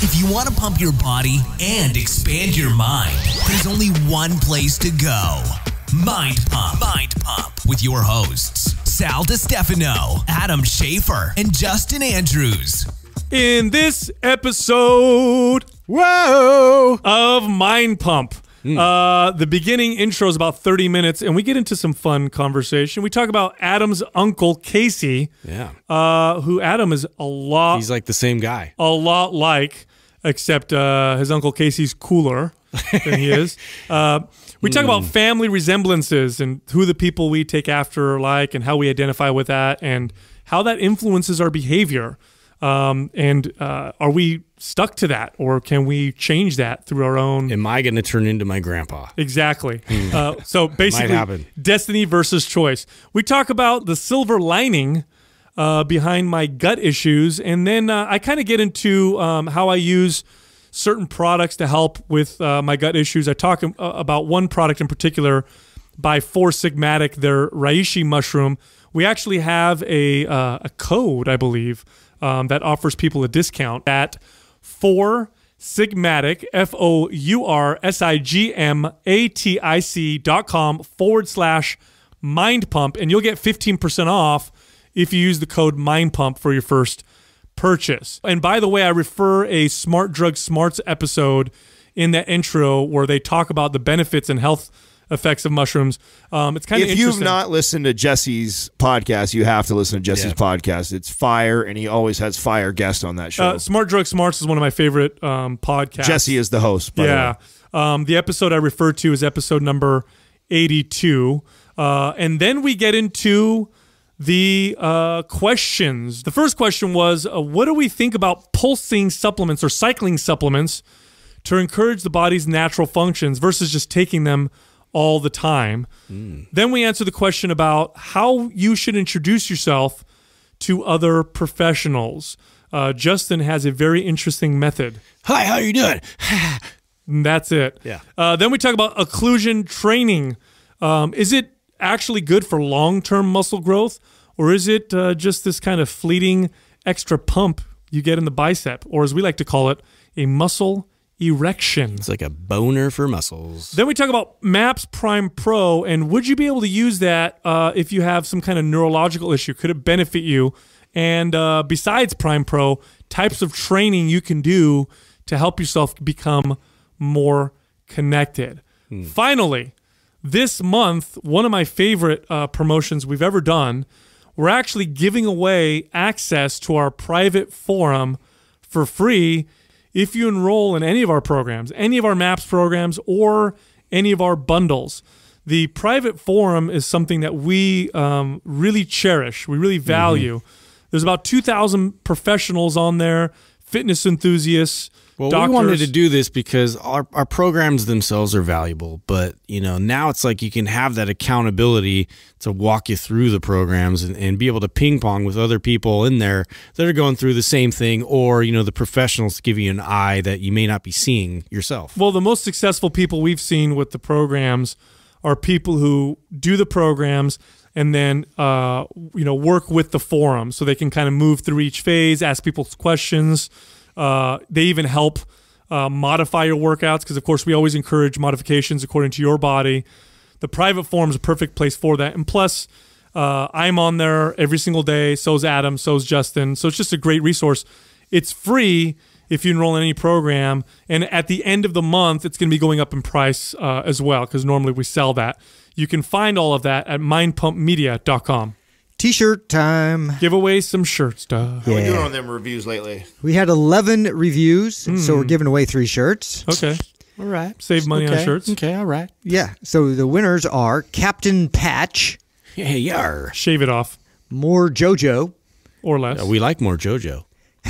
If you want to pump your body and expand your mind, there's only one place to go Mind Pump. Mind Pump with your hosts, Sal Stefano, Adam Schaefer, and Justin Andrews. In this episode, whoa, of Mind Pump. Mm. Uh, the beginning intro is about 30 minutes, and we get into some fun conversation. We talk about Adam's uncle, Casey. Yeah. Uh, who Adam is a lot. He's like the same guy. A lot like, except uh, his uncle Casey's cooler than he is. Uh, we talk mm. about hmm. family resemblances and who the people we take after are like and how we identify with that and how that influences our behavior. Um, and uh, are we stuck to that, or can we change that through our own? Am I going to turn into my grandpa? Exactly. Hmm. uh, so basically, destiny versus choice. We talk about the silver lining. Uh, behind my gut issues, and then uh, I kind of get into um, how I use certain products to help with uh, my gut issues. I talk um, about one product in particular by Four Sigmatic, their reishi mushroom. We actually have a uh, a code, I believe, um, that offers people a discount at four sigmatic f o u r s i g m a t i c dot com forward slash mind pump, and you'll get fifteen percent off if you use the code mind pump for your first purchase. And by the way, I refer a Smart Drug Smarts episode in that intro where they talk about the benefits and health effects of mushrooms. Um, it's kind of if you've not listened to Jesse's podcast, you have to listen to Jesse's yeah. podcast. It's fire, and he always has fire guests on that uh, show. Uh, Smart Drug Smarts is one of my favorite um, podcasts. Jesse is the host. yeah, the, um, the episode I refer to is episode number eighty-two, uh, and then we get into the uh, questions. The first question was, uh, what do we think about pulsing supplements or cycling supplements to encourage the body's natural functions versus just taking them all the time. Mm. Then we answer the question about how you should introduce yourself to other professionals. Uh, Justin has a very interesting method. Hi, how are you doing? that's it. Yeah. Uh, then we talk about occlusion training. Um, is it actually good for long term muscle growth, or is it uh, just this kind of fleeting extra pump you get in the bicep, or as we like to call it, a muscle erection. It's like a boner for muscles. Then we talk about MAPS Prime Pro, and would you be able to use that uh, if you have some kind of neurological issue? Could it benefit you? And uh, besides Prime Pro, types of training you can do to help yourself become more connected. Hmm. Finally, this month, one of my favorite uh, promotions we've ever done, we're actually giving away access to our private forum for free if you enroll in any of our programs, any of our MAPS programs, or any of our bundles, the private forum is something that we um, really cherish. We really value. Mm-hmm. There's about 2,000 professionals on there, fitness enthusiasts, well, Doctors, we wanted to do this because our, our programs themselves are valuable, but you know now it's like you can have that accountability to walk you through the programs and, and be able to ping pong with other people in there that are going through the same thing, or you know the professionals give you an eye that you may not be seeing yourself. Well, the most successful people we've seen with the programs are people who do the programs and then uh, you know work with the forum so they can kind of move through each phase, ask people questions uh, they even help uh, modify your workouts because, of course, we always encourage modifications according to your body. The private forum is a perfect place for that. And plus, uh, I'm on there every single day. So's Adam. So's Justin. So it's just a great resource. It's free if you enroll in any program. And at the end of the month, it's going to be going up in price uh, as well because normally we sell that. You can find all of that at mindpumpmedia.com. T-shirt time. Give away some shirt stuff. How yeah. we doing on them reviews lately? We had 11 reviews, mm. so we're hmm. giving away three shirts. Okay. All right. Save money okay. on shirts. Okay, all right. Yeah. So the winners are Captain Patch. Yeah, yar. Shave it off. More JoJo. Or less. Yeah, we like more JoJo.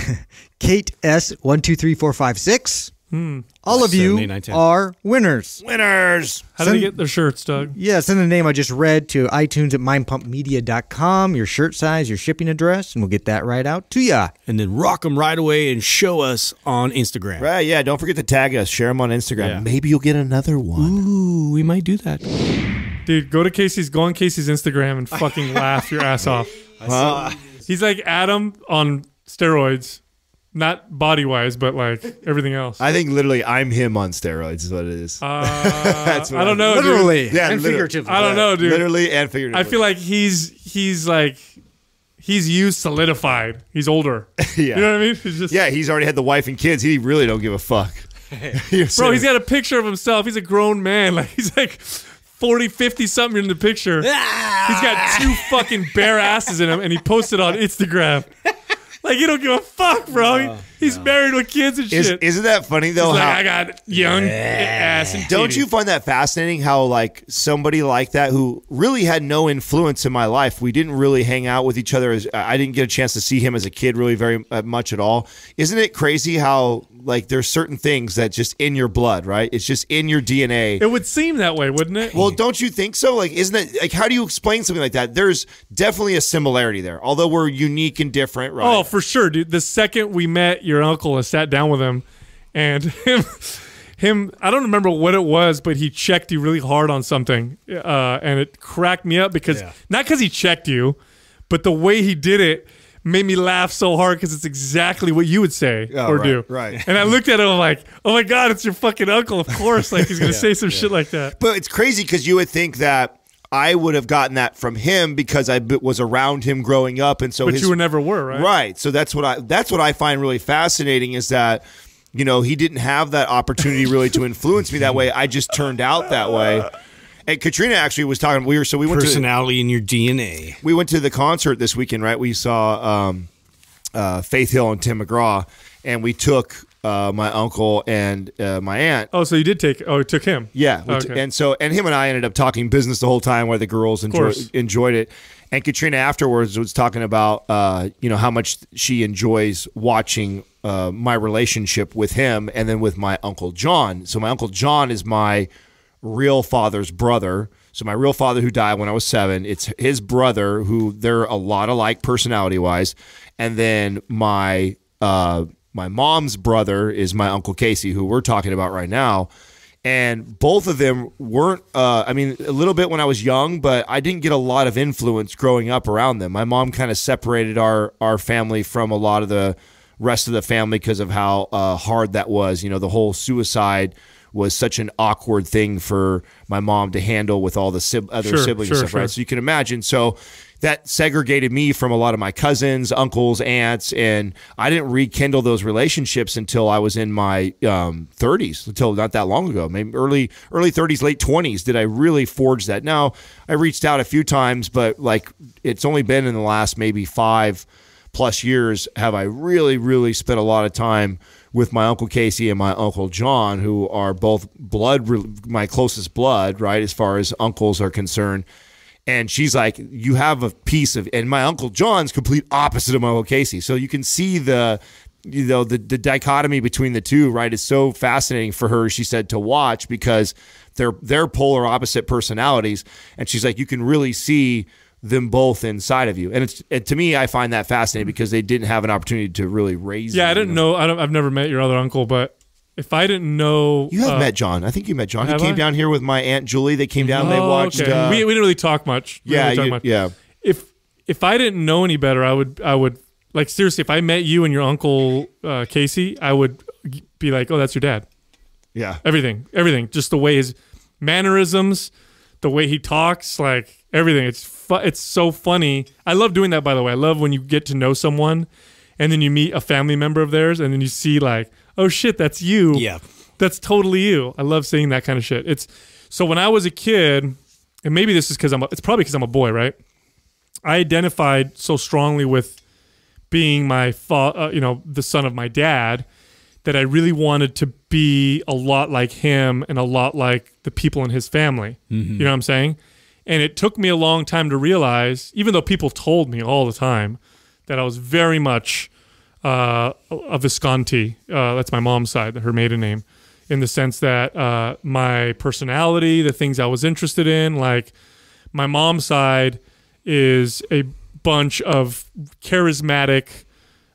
Kate S one two three four five six. Hmm. All of you 19. are winners. Winners. How do they get their shirts, Doug? Yeah, send the name I just read to iTunes at mindpumpmedia.com, your shirt size, your shipping address, and we'll get that right out to ya. And then rock them right away and show us on Instagram. Right, yeah. Don't forget to tag us, share them on Instagram. Yeah. Maybe you'll get another one. Ooh, we might do that. Dude, go to Casey's, go on Casey's Instagram and fucking laugh your ass off. He's like Adam on steroids. Not body wise, but like everything else. I think literally I'm him on steroids is what it is. Uh, That's what I don't know. Literally. Dude. Yeah, and literally. figuratively. I don't know, dude. Literally and figuratively. I feel like he's he's like he's you solidified. He's older. yeah. You know what I mean? He's just, yeah, he's already had the wife and kids. He really don't give a fuck. Bro, he's got a picture of himself. He's a grown man. Like he's like 40, 50 something in the picture. Ah! He's got two fucking bare asses in him and he posted on Instagram. Like you don't give a fuck, bro. No, He's no. married with kids and shit. Is, not that funny though? He's like I got young yeah. ass. And don't you find that fascinating? How like somebody like that who really had no influence in my life. We didn't really hang out with each other. As, I didn't get a chance to see him as a kid really very uh, much at all. Isn't it crazy how like there's certain things that just in your blood, right? It's just in your DNA. It would seem that way, wouldn't it? Well, don't you think so? Like, isn't it like how do you explain something like that? There's definitely a similarity there, although we're unique and different, right? Oh, for sure, dude. The second we met your uncle and sat down with him, and him, him, I don't remember what it was, but he checked you really hard on something, uh, and it cracked me up because yeah. not because he checked you, but the way he did it made me laugh so hard because it's exactly what you would say oh, or right, do. Right. And I looked at him like, oh my god, it's your fucking uncle. Of course, like he's gonna yeah, say some yeah. shit like that. But it's crazy because you would think that I would have gotten that from him because I was around him growing up, and so. But his, you never were right. Right. So that's what I that's what I find really fascinating is that you know he didn't have that opportunity really to influence me that way. I just turned out that way. And Katrina actually was talking. We were so we went personality to, in your DNA. We went to the concert this weekend, right? We saw um, uh, Faith Hill and Tim McGraw, and we took uh, my uncle and uh, my aunt. Oh, so you did take? Oh, it took him. Yeah, oh, and so and him and I ended up talking business the whole time while the girls enjoy, enjoyed it. And Katrina afterwards was talking about uh, you know how much she enjoys watching uh, my relationship with him and then with my uncle John. So my uncle John is my real father's brother. So my real father who died when I was seven, it's his brother who they're a lot alike personality wise, and then my uh, my mom's brother is my uncle Casey, who we're talking about right now. And both of them weren't, uh, I mean, a little bit when I was young, but I didn't get a lot of influence growing up around them. My mom kind of separated our, our family from a lot of the rest of the family because of how uh, hard that was. You know, the whole suicide was such an awkward thing for my mom to handle with all the other sure, siblings sure, stuff, sure. right? So you can imagine. So that segregated me from a lot of my cousins, uncles, aunts, and I didn't rekindle those relationships until I was in my um, 30s, until not that long ago, maybe early early 30s, late 20s. Did I really forge that? Now I reached out a few times, but like it's only been in the last maybe five plus years have I really, really spent a lot of time with my uncle Casey and my uncle John, who are both blood, my closest blood, right, as far as uncles are concerned and she's like, you have a piece of, and my uncle John's complete opposite of my uncle Casey. So you can see the, you know, the, the dichotomy between the two, right, is so fascinating for her, she said, to watch because they're, they're polar opposite personalities. And she's like, you can really see them both inside of you. And it's and to me, I find that fascinating because they didn't have an opportunity to really raise. Yeah, them, I didn't you know. know. I have never met your other uncle, but if I didn't know, you have uh, met John. I think you met John. He came I? down here with my aunt Julie. They came down. Oh, they watched. Okay. Uh, we, we didn't really talk much. We yeah, really talk you, much. yeah. If if I didn't know any better, I would I would like seriously. If I met you and your uncle uh, Casey, I would be like, oh, that's your dad. Yeah. Everything, everything, just the way his mannerisms, the way he talks, like everything. It's it's so funny. I love doing that. By the way, I love when you get to know someone, and then you meet a family member of theirs, and then you see like oh shit, that's you. Yeah. That's totally you. I love seeing that kind of shit. It's so when I was a kid, and maybe this is because I'm, a, it's probably because I'm a boy, right? I identified so strongly with being my, fa- uh, you know, the son of my dad that I really wanted to be a lot like him and a lot like the people in his family. Mm-hmm. You know what I'm saying? And it took me a long time to realize, even though people told me all the time that I was very much uh, a Visconti. Uh, that's my mom's side, her maiden name, in the sense that uh, my personality, the things I was interested in, like my mom's side is a bunch of charismatic,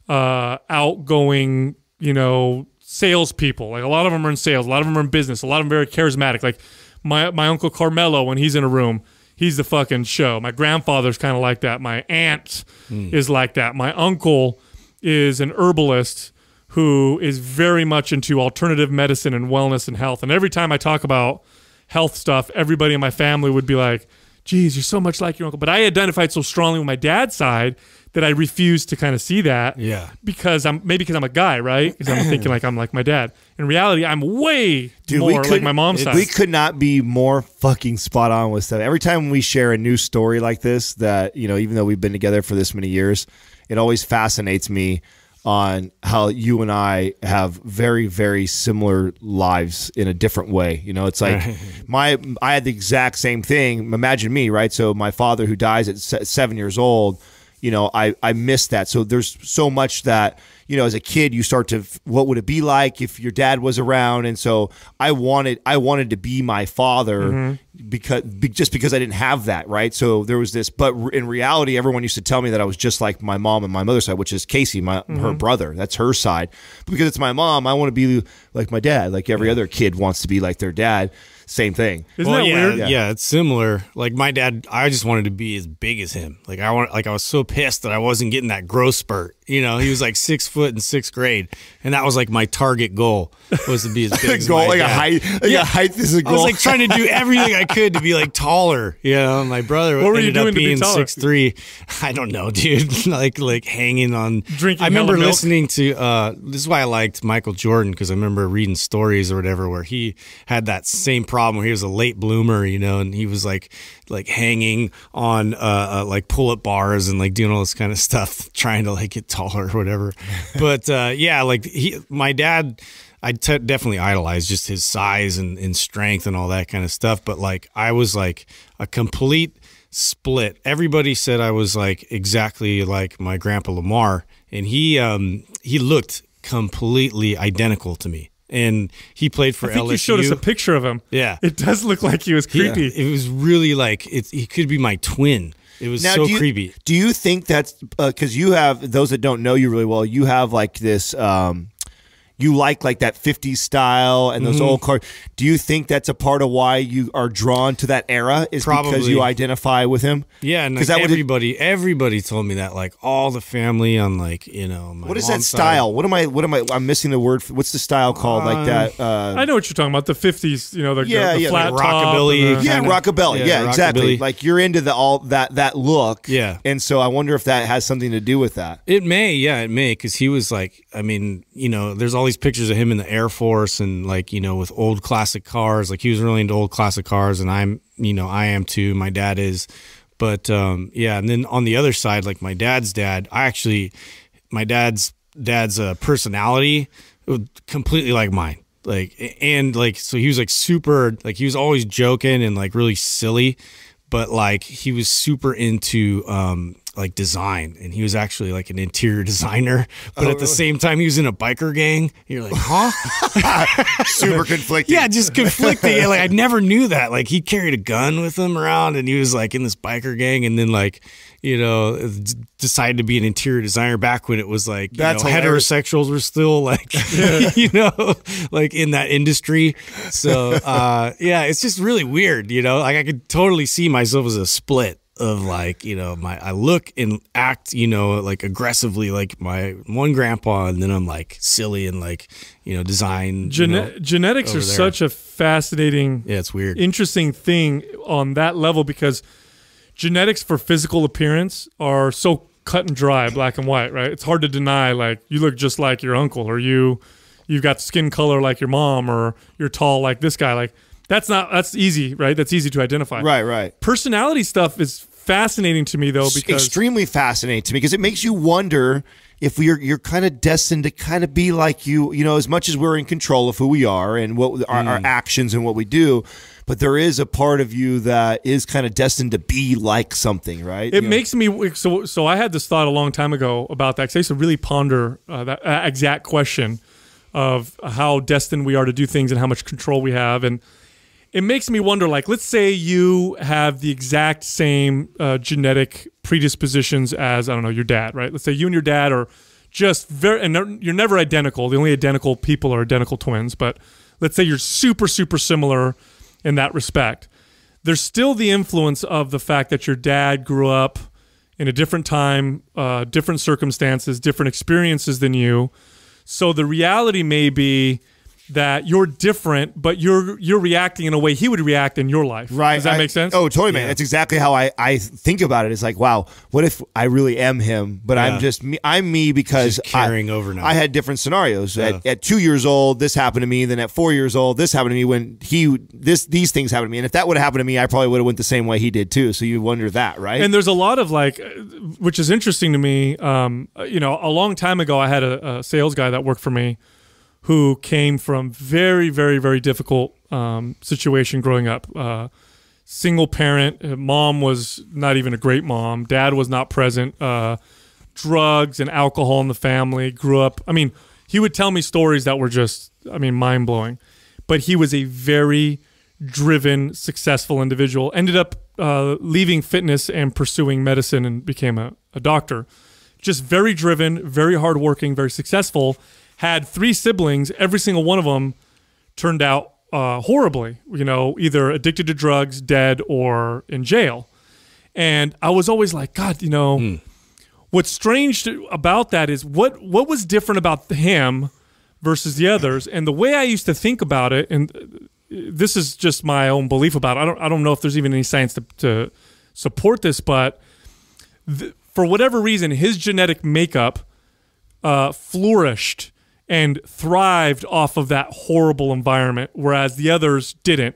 uh, outgoing, you know, salespeople. Like a lot of them are in sales, a lot of them are in business, a lot of them very charismatic. Like my my uncle Carmelo when he's in a room he's the fucking show. My grandfather's kind of like that. My aunt mm. is like that. My uncle is an herbalist who is very much into alternative medicine and wellness and health. And every time I talk about health stuff, everybody in my family would be like, geez, you're so much like your uncle. But I identified so strongly with my dad's side that I refuse to kind of see that. Yeah. Because I'm maybe because I'm a guy, right? Because I'm thinking like I'm like my dad. In reality, I'm way Dude, more like my mom's side. We could not be more fucking spot on with stuff. Every time we share a new story like this, that you know, even though we've been together for this many years, it always fascinates me on how you and I have very very similar lives in a different way. You know, it's like my I had the exact same thing. Imagine me, right? So my father who dies at 7 years old, you know, I, I miss that. So there's so much that, you know, as a kid, you start to, what would it be like if your dad was around? And so I wanted, I wanted to be my father mm-hmm. because, be, just because I didn't have that. Right. So there was this, but in reality, everyone used to tell me that I was just like my mom and my mother's side, which is Casey, my, mm-hmm. her brother. That's her side. But because it's my mom, I want to be like my dad, like every other kid wants to be like their dad same thing. Isn't well, that yeah, weird? Yeah. it's similar. Like my dad, I just wanted to be as big as him. Like I want, like I was so pissed that I wasn't getting that growth spurt. You know, he was like six foot in sixth grade, and that was like my target goal was to be as big as goal, like dad. a height, like yeah. a height is a goal. I was like trying to do everything I could to be like taller. You know, my brother what were ended you doing up being be six three. I don't know, dude. like like hanging on. Drinking. I remember listening to. uh This is why I liked Michael Jordan because I remember reading stories or whatever where he had that same problem where he was a late bloomer, you know, and he was like like hanging on uh, uh, like pull up bars and like doing all this kind of stuff, trying to like get taller or whatever. but uh, yeah, like he, my dad. I t- definitely idolized just his size and, and strength and all that kind of stuff. But like, I was like a complete split. Everybody said I was like exactly like my grandpa Lamar, and he um, he looked completely identical to me and he played for I think LSU. You showed us a picture of him. Yeah, it does look like he was creepy. Yeah. It was really like it, he could be my twin. It was now, so do you, creepy. Do you think that's because uh, you have those that don't know you really well? You have like this. Um, you like like that 50s style and those mm-hmm. old cars. Do you think that's a part of why you are drawn to that era? Is Probably. because you identify with him? Yeah, because like everybody everybody told me that like all the family on like you know what is that style? Side. What am I? What am I? I'm missing the word. For, what's the style called? like that? Um, uh, I know what you're talking about. The 50s. You know the yeah, the, the yeah flat like rockabilly. The, yeah, rockabilly. Yeah, yeah, exactly. Like you're into the all that that look. Yeah, and so I wonder if that has something to do with that. It may. Yeah, it may because he was like I mean you know there's all all these pictures of him in the Air Force and like, you know, with old classic cars. Like he was really into old classic cars and I'm, you know, I am too. My dad is. But um, yeah, and then on the other side, like my dad's dad, I actually, my dad's dad's uh, personality completely like mine like and like so he was like super like he was always joking and like really silly but like he was super into um like design and he was actually like an interior designer but oh, at really? the same time he was in a biker gang you're like huh super conflicting yeah just conflicting like i never knew that like he carried a gun with him around and he was like in this biker gang and then like you know decided to be an interior designer back when it was like you That's know, heterosexuals were still like you know like in that industry so uh yeah it's just really weird you know like i could totally see myself as a split of like you know my I look and act you know like aggressively like my one grandpa, and then I'm like silly and like you know design. you know, genetics are there. such a fascinating, yeah, it's weird, interesting thing on that level because genetics for physical appearance are so cut and dry, black and white, right? It's hard to deny like you look just like your uncle or you you've got skin color like your mom or you're tall like this guy like that's not that's easy, right? That's easy to identify. Right, right. Personality stuff is fascinating to me though because extremely fascinating to me because it makes you wonder if we're you're kind of destined to kind of be like you you know as much as we're in control of who we are and what mm. our, our, hmm. actions and what we do but there is a part of you that is kind of destined to be like something right it you makes know? me so so i had this thought a long time ago about that because i used to really ponder uh, that uh, exact question of how destined we are to do things and how much control we have and it makes me wonder like let's say you have the exact same uh, genetic predispositions as i don't know your dad right let's say you and your dad are just very and you're never identical the only identical people are identical twins but let's say you're super super similar in that respect there's still the influence of the fact that your dad grew up in a different time uh, different circumstances different experiences than you so the reality may be that you're different, but you're you're reacting in a way he would react in your life. Right. Does that I, make sense? Oh, totally, man. Yeah. That's exactly how I, I think about it. It's like, wow, what if I really am him, but yeah. I'm just me I'm me because carrying I, over I had different scenarios. Yeah. At, at, two years old, this happened to me, then at four years old, this happened to me when he this these things happened to me. And if that would have happened to me, I probably would have went the same way he did too. So you wonder that, right? And there's a lot of like which is interesting to me. Um, you know, a long time ago I had a, a sales guy that worked for me who came from very, very, very difficult um, situation growing up. Uh, single parent, uh, mom was not even a great mom. Dad was not present. Uh, drugs and alcohol in the family. Grew up. I mean, he would tell me stories that were just, I mean, mind blowing. But he was a very driven, successful individual. Ended up uh, leaving fitness and pursuing medicine and became a, a doctor. Just very driven, very hardworking, very successful had three siblings. Every single one of them turned out uh, horribly, you know, either addicted to drugs, dead, or in jail. And I was always like, God, you know, mm. what's strange to, about that is what what was different about him versus the others. And the way I used to think about it, and uh, this is just my own belief about it. I don't I don't know if there's even any science to, to support this, but th- for whatever reason, his genetic makeup uh, flourished and thrived off of that horrible environment, whereas the others didn't.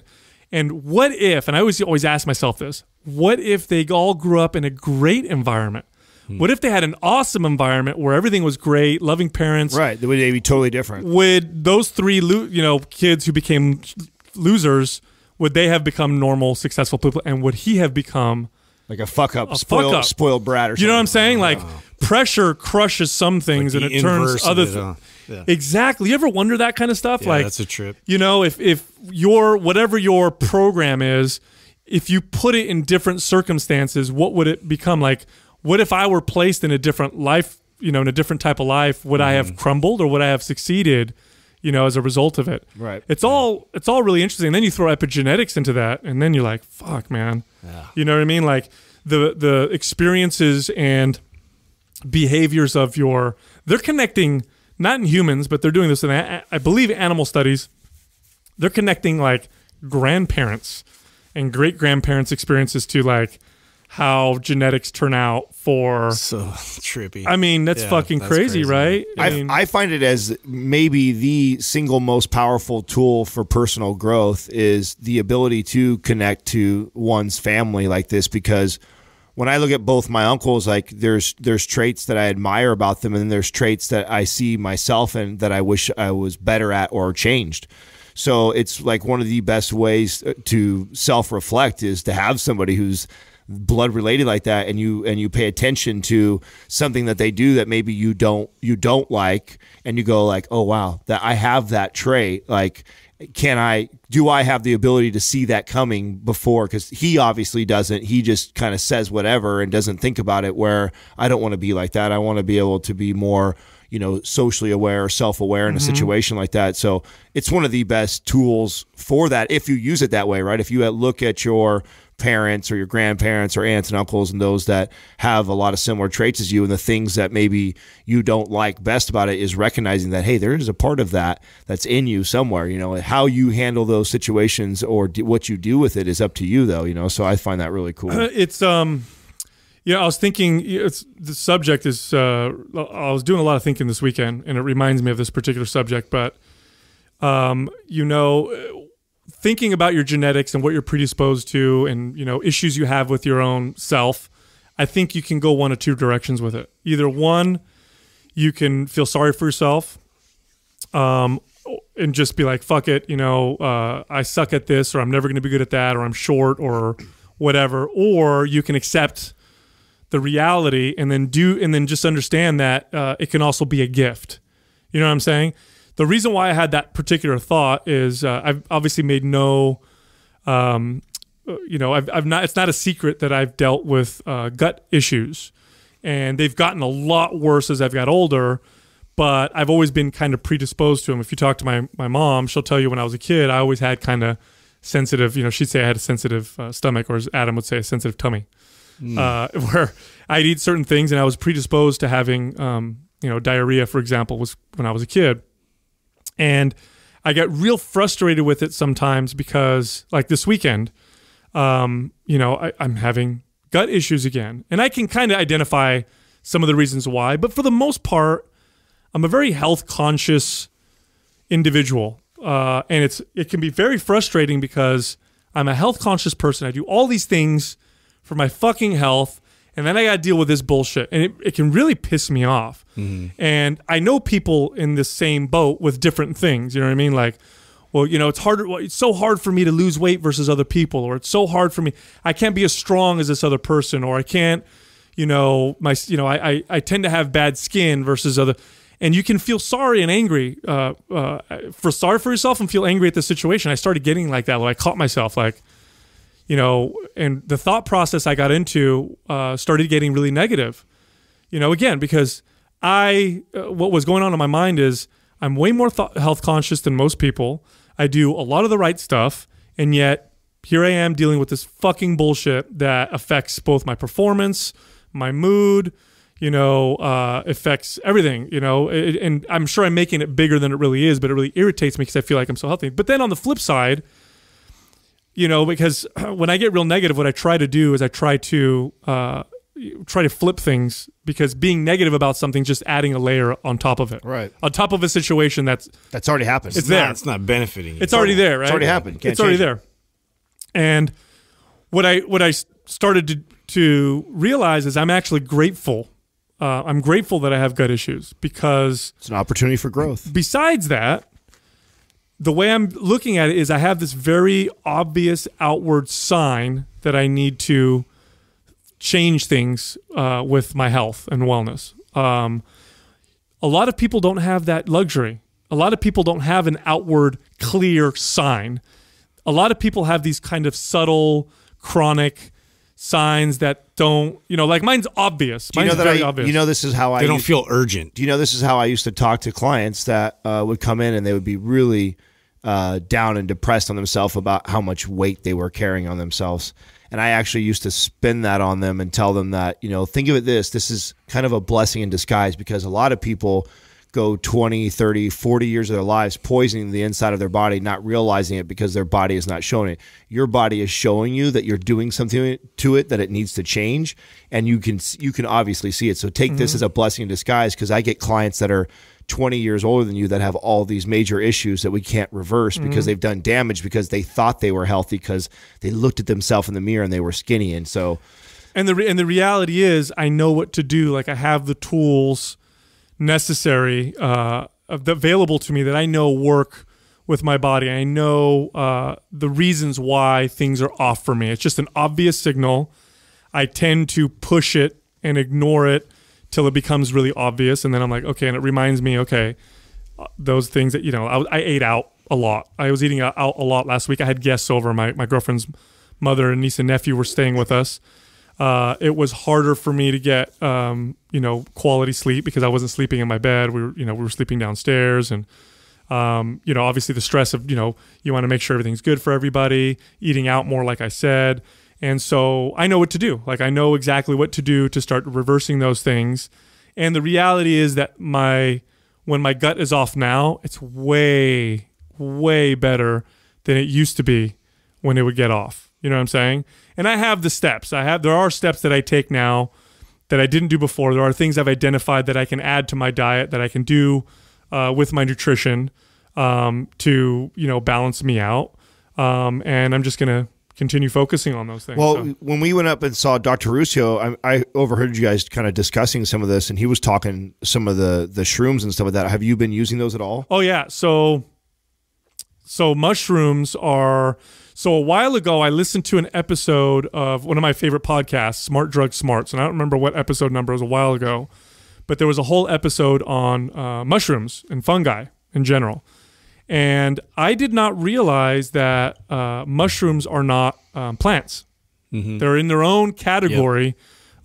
And what if, and I always always ask myself this, what if they all grew up in a great environment? Hmm. What if they had an awesome environment where everything was great, loving parents? Right, would they be totally different? Would those three, you know, kids who became losers, would they have become normal, successful people? And would he have become like a fuck up, a spoiled, fuck up. spoiled brat or something? You know what I'm saying? Like oh. pressure crushes some things like and it turns other. things. Exactly. You ever wonder that kind of stuff? Yeah, like that's a trip. You know, if if your whatever your program is, if you put it in different circumstances, what would it become? Like, what if I were placed in a different life, you know, in a different type of life, would mm. I have mm-hmm. crumbled or would I have succeeded? you know, as a result of it. Right. It's yeah. all it's all really interesting. And then you throw epigenetics into that, and then you're like, fuck, man. Yeah. You know what I mean? Like the the experiences and behaviors of your they're connecting not in humans, but they're doing this in I, I believe animal studies. They're connecting like grandparents and great grandparents' experiences to like how genetics turn out for so trippy. I mean, that's yeah, fucking that's crazy, crazy, right? I, I, mean, I, find it as maybe the single most powerful tool for personal growth is the ability to connect to one's family like this because when I look at both my uncles, like there's there's traits that I admire about them, and then there's traits that I see myself and that I wish I was better at or changed. So it's like one of the best ways uh, to self reflect is to have somebody who's blood related like that and you and you pay attention to something that they do that maybe you don't you don't like and you go like oh wow that I have that trait like can I do I have the ability to see that coming before? Because he obviously doesn't. He just kind of says whatever and doesn't think about it. Where I don't want to be like that. I want to be able to be more, you know, socially aware self aware in a mm-hmm. situation like that. So it's one of the best tools for that if you use it that way, right? If you look at your parents or your grandparents or aunts and uncles and those that have a lot of similar traits as you and the things that maybe you don't like best about it is recognizing that hey there is a part of that that's in you somewhere you know how you handle those situations or what you do with it is up to you though you know so i find that really cool it's um yeah, I was thinking it's the subject is uh, I was doing a lot of thinking this weekend, and it reminds me of this particular subject. But um, you know, thinking about your genetics and what you're predisposed to and you know issues you have with your own self i think you can go one of two directions with it either one you can feel sorry for yourself um, and just be like fuck it you know uh, i suck at this or i'm never going to be good at that or i'm short or whatever or you can accept the reality and then do and then just understand that uh, it can also be a gift you know what i'm saying the reason why I had that particular thought is uh, I've obviously made no, um, uh, you know, I've, I've, not. It's not a secret that I've dealt with uh, gut issues, and they've gotten a lot worse as I've got older. But I've always been kind of predisposed to them. If you talk to my my mom, she'll tell you when I was a kid, I always had kind of sensitive. You know, she'd say I had a sensitive uh, stomach, or as Adam would say, a sensitive tummy, mm. where I'd eat certain things, and I was predisposed to having, um, you know, diarrhea, for example, was when I was a kid and I get real frustrated with it sometimes because, like this weekend, um, you know, I, I'm having gut issues again. And I can kind of identify some of the reasons why. But for the most part, I'm a very health conscious individual. Uh, and it's it can be very frustrating because I'm a health conscious person. I do all these things for my fucking health and then I got to deal with this bullshit, and it, it can really piss me off. Mm. And I know people in the same boat with different things. You know what I mean? Like, well, you know, it's harder. Well, it's so hard for me to lose weight versus other people, or it's so hard for me. I can't be as strong as this other person, or I can't. You know, my you know, I I, I tend to have bad skin versus other and you can feel sorry and angry uh, uh, for sorry for yourself and feel angry at the situation. I started getting like that. Like I caught myself like you know, and the thought process I got into uh, started getting really negative, you know, again, because I, uh, what was going on in my mind is I'm way more health conscious than most people. I do a lot of the right stuff, and yet here I am dealing with this fucking bullshit that affects both my performance, my mood, you know, uh, affects everything, you know. It, and I'm sure I'm making it bigger than it really is, but it really irritates me because I feel like I'm so healthy. But then on the flip side, you know, because when I get real negative, what I try to do is I try to uh, try to flip things because being negative about something just adding a layer on top of it. Right. On top of a situation that's that's already happened. It's, it's there. Not, it's not benefiting. You. It's already there. Right. It's already happened. Can't it's already it. there. And what I what I started to to realize is I'm actually grateful. Uh, I'm grateful that I have gut issues because it's an opportunity for growth. Besides that, the way I'm looking at it is I have this very obvious outward sign that I need to change things uh, with my health and wellness. Um, a lot of people don't have that luxury. A lot of people don't have an outward clear sign. A lot of people have these kind of subtle, chronic signs that don't, you know, like mine's obvious. Mine's you know very I, obvious. You know, this is how I. They don't used, feel urgent. You know, this is how I used to talk to clients that uh, would come in and they would be really uh, down and depressed on themselves about how much weight they were carrying on themselves. And I actually used to spin that on them and tell them that, you know, think of it this this is kind of a blessing in disguise because a lot of people go 20, 30, 40 years of their lives poisoning the inside of their body, not realizing it because their body is not showing it. Your body is showing you that you're doing something to it that it needs to change and you can you can obviously see it. So take mm -hmm. this mm-hmm. as a blessing in disguise because I get clients that are 20 years older than you that have all these major issues that we can't reverse because mm-hmm. they've done damage because they thought they were healthy because they looked at themselves in the mirror and they were skinny and so and the re- and the reality is I know what to do like I have the tools necessary uh, available to me that I know work with my body I know uh, the reasons why things are off for me it's just an obvious signal I tend to push it and ignore it till it becomes really obvious, and then I'm like, okay, and it reminds me, okay, uh, those things that you know, I, I ate out a lot. I was eating out a lot last week. I had guests over. My my girlfriend's mother and niece and nephew were staying with us. Uh, it was harder for me to get um, you know quality sleep because I wasn't sleeping in my bed. We were you know we were sleeping downstairs and um, you know obviously the stress of you know you want to make sure everything's good for everybody. Eating out more, like I said, and so I know what to do. Like I know exactly what to do to start reversing those things. And the reality is that my when my gut is off now, it's way way better than it used to be when it would get off. You know what I'm saying? And I have the steps. I have there are steps that I take now that I didn't do before. There are things I've identified that I can add to my diet that I can do uh, with my nutrition um, to you know balance me out. Um, and I'm just gonna continue focusing on those things. Well, so. when we went up and saw Dr. Ruscio, I, I, overheard you guys kind of discussing some of this, and he was talking some of the the shrooms and stuff like that. Have you been using those at all? Oh yeah, so so mushrooms are. So a while ago, I listened to an episode of one of my favorite podcasts, Smart Drug Smarts, and I don't remember what episode number it was a while ago, but there was a whole episode on uh, mushrooms and fungi in general. And I did not realize that uh, mushrooms are not um, plants. Mm-hmm. They're in their own category. Yep.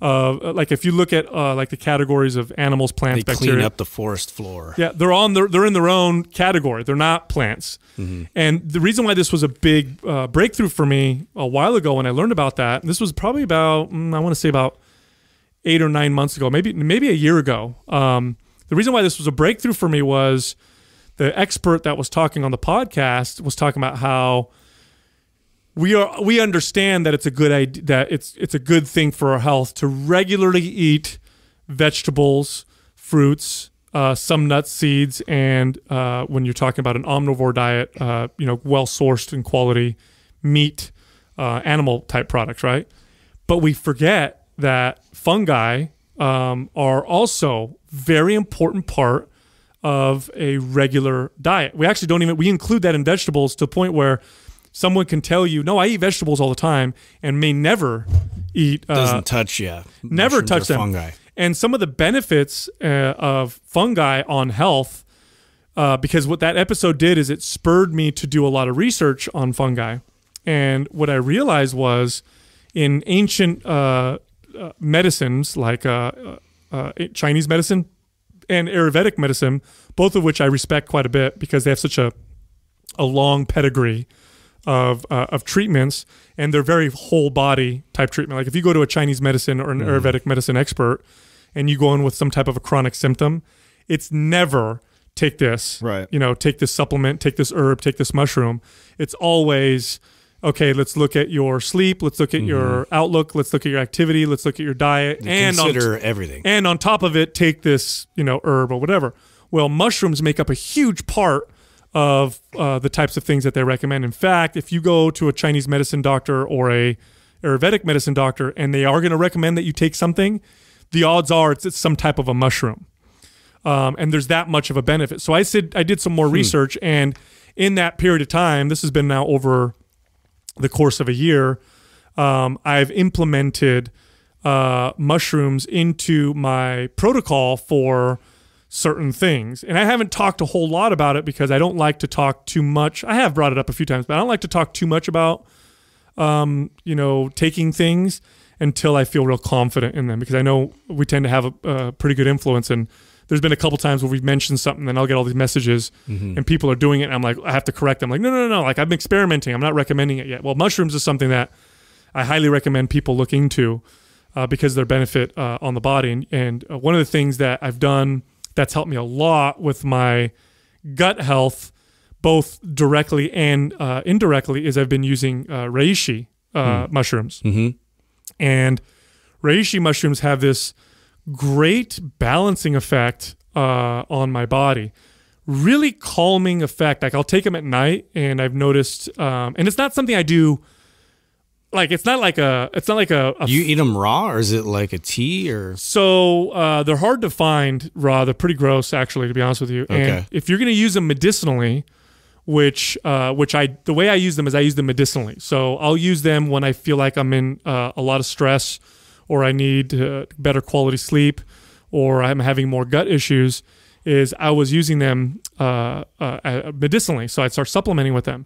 Uh, like if you look at uh, like the categories of animals, plants, they bacteria, clean up the forest floor. Yeah, they're on their, they're in their own category. They're not plants. Mm-hmm. And the reason why this was a big uh, breakthrough for me a while ago when I learned about that, this was probably about mm, I want to say about eight or nine months ago, maybe maybe a year ago. Um, the reason why this was a breakthrough for me was the expert that was talking on the podcast was talking about how we are we understand that it's a good idea that it's it's a good thing for our health to regularly eat vegetables, fruits, uh, some nuts, seeds, and uh, when you're talking about an omnivore diet, uh, you know, well sourced and quality meat, uh, animal type products, right? But we forget that fungi um, are also very important part of a regular diet. We actually don't even we include that in vegetables to the point where someone can tell you, "No, I eat vegetables all the time," and may never eat uh, doesn't touch yeah never touch them fungi. And some of the benefits uh, of fungi on health, uh, because what that episode did is it spurred me to do a lot of research on fungi, and what I realized was in ancient uh, uh, medicines like Chinese medicine and Ayurvedic medicine, both of which I respect quite a bit because they have such a a long pedigree of uh, of treatments, and they're very whole body type treatment. Like if you go to a Chinese medicine or an mm. Ayurvedic medicine expert, and you go in with some type of a chronic symptom, it's never take this, right? You know, take this supplement, take this herb, take this mushroom. It's always okay, let's look at your sleep, let's look at mm-hmm. your outlook, let's look at your activity, let's look at your diet, you and consider on, everything. And on top of it, take this, you know, herb or whatever. Well, mushrooms make up a huge part of uh, the types of things that they recommend. In fact, if you go to a Chinese medicine doctor or a Ayurvedic medicine doctor, and they are going to recommend that you take something, the odds are it's, it's some type of a mushroom. Um, and there's that much of a benefit. So I said I did some more hmm. research, and in that period of time, this has been now over the course of a year, um, I've implemented uh, mushrooms into my protocol for certain things. And I haven't talked a whole lot about it because I don't like to talk too much. I have brought it up a few times, but I don't like to talk too much about, um, you know, taking things until I feel real confident in them because I know we tend to have a, a pretty good influence and. In, there's been a couple times where we've mentioned something and I'll get all these messages mm-hmm. and people are doing it and I'm like, I have to correct them. I'm like, no, no, no, no. Like I'm experimenting. I'm not recommending it yet. Well, mushrooms is something that I highly recommend people look into uh, because their benefit uh, on the body. And, and uh, one of the things that I've done that's helped me a lot with my gut health, both directly and uh, indirectly, is I've been using uh, reishi mm. mushrooms. Mm-hmm. And reishi mushrooms have this great balancing effect uh, on my body. Really calming effect. Like I'll take them at night, and I've noticed, um, and it's not something I do. Like it's not like a it's not like a, a you eat them raw or is it like a tea or so uh, they're hard to find raw they're pretty gross actually to be honest with you okay. and if you're gonna use them medicinally which uh, which I the way I use them is I use them medicinally so I'll use them when I feel like I'm in uh, a lot of stress or I need uh, better quality sleep, or I'm having more gut issues, is I was using them uh, uh, medicinally. So I'd start supplementing with them,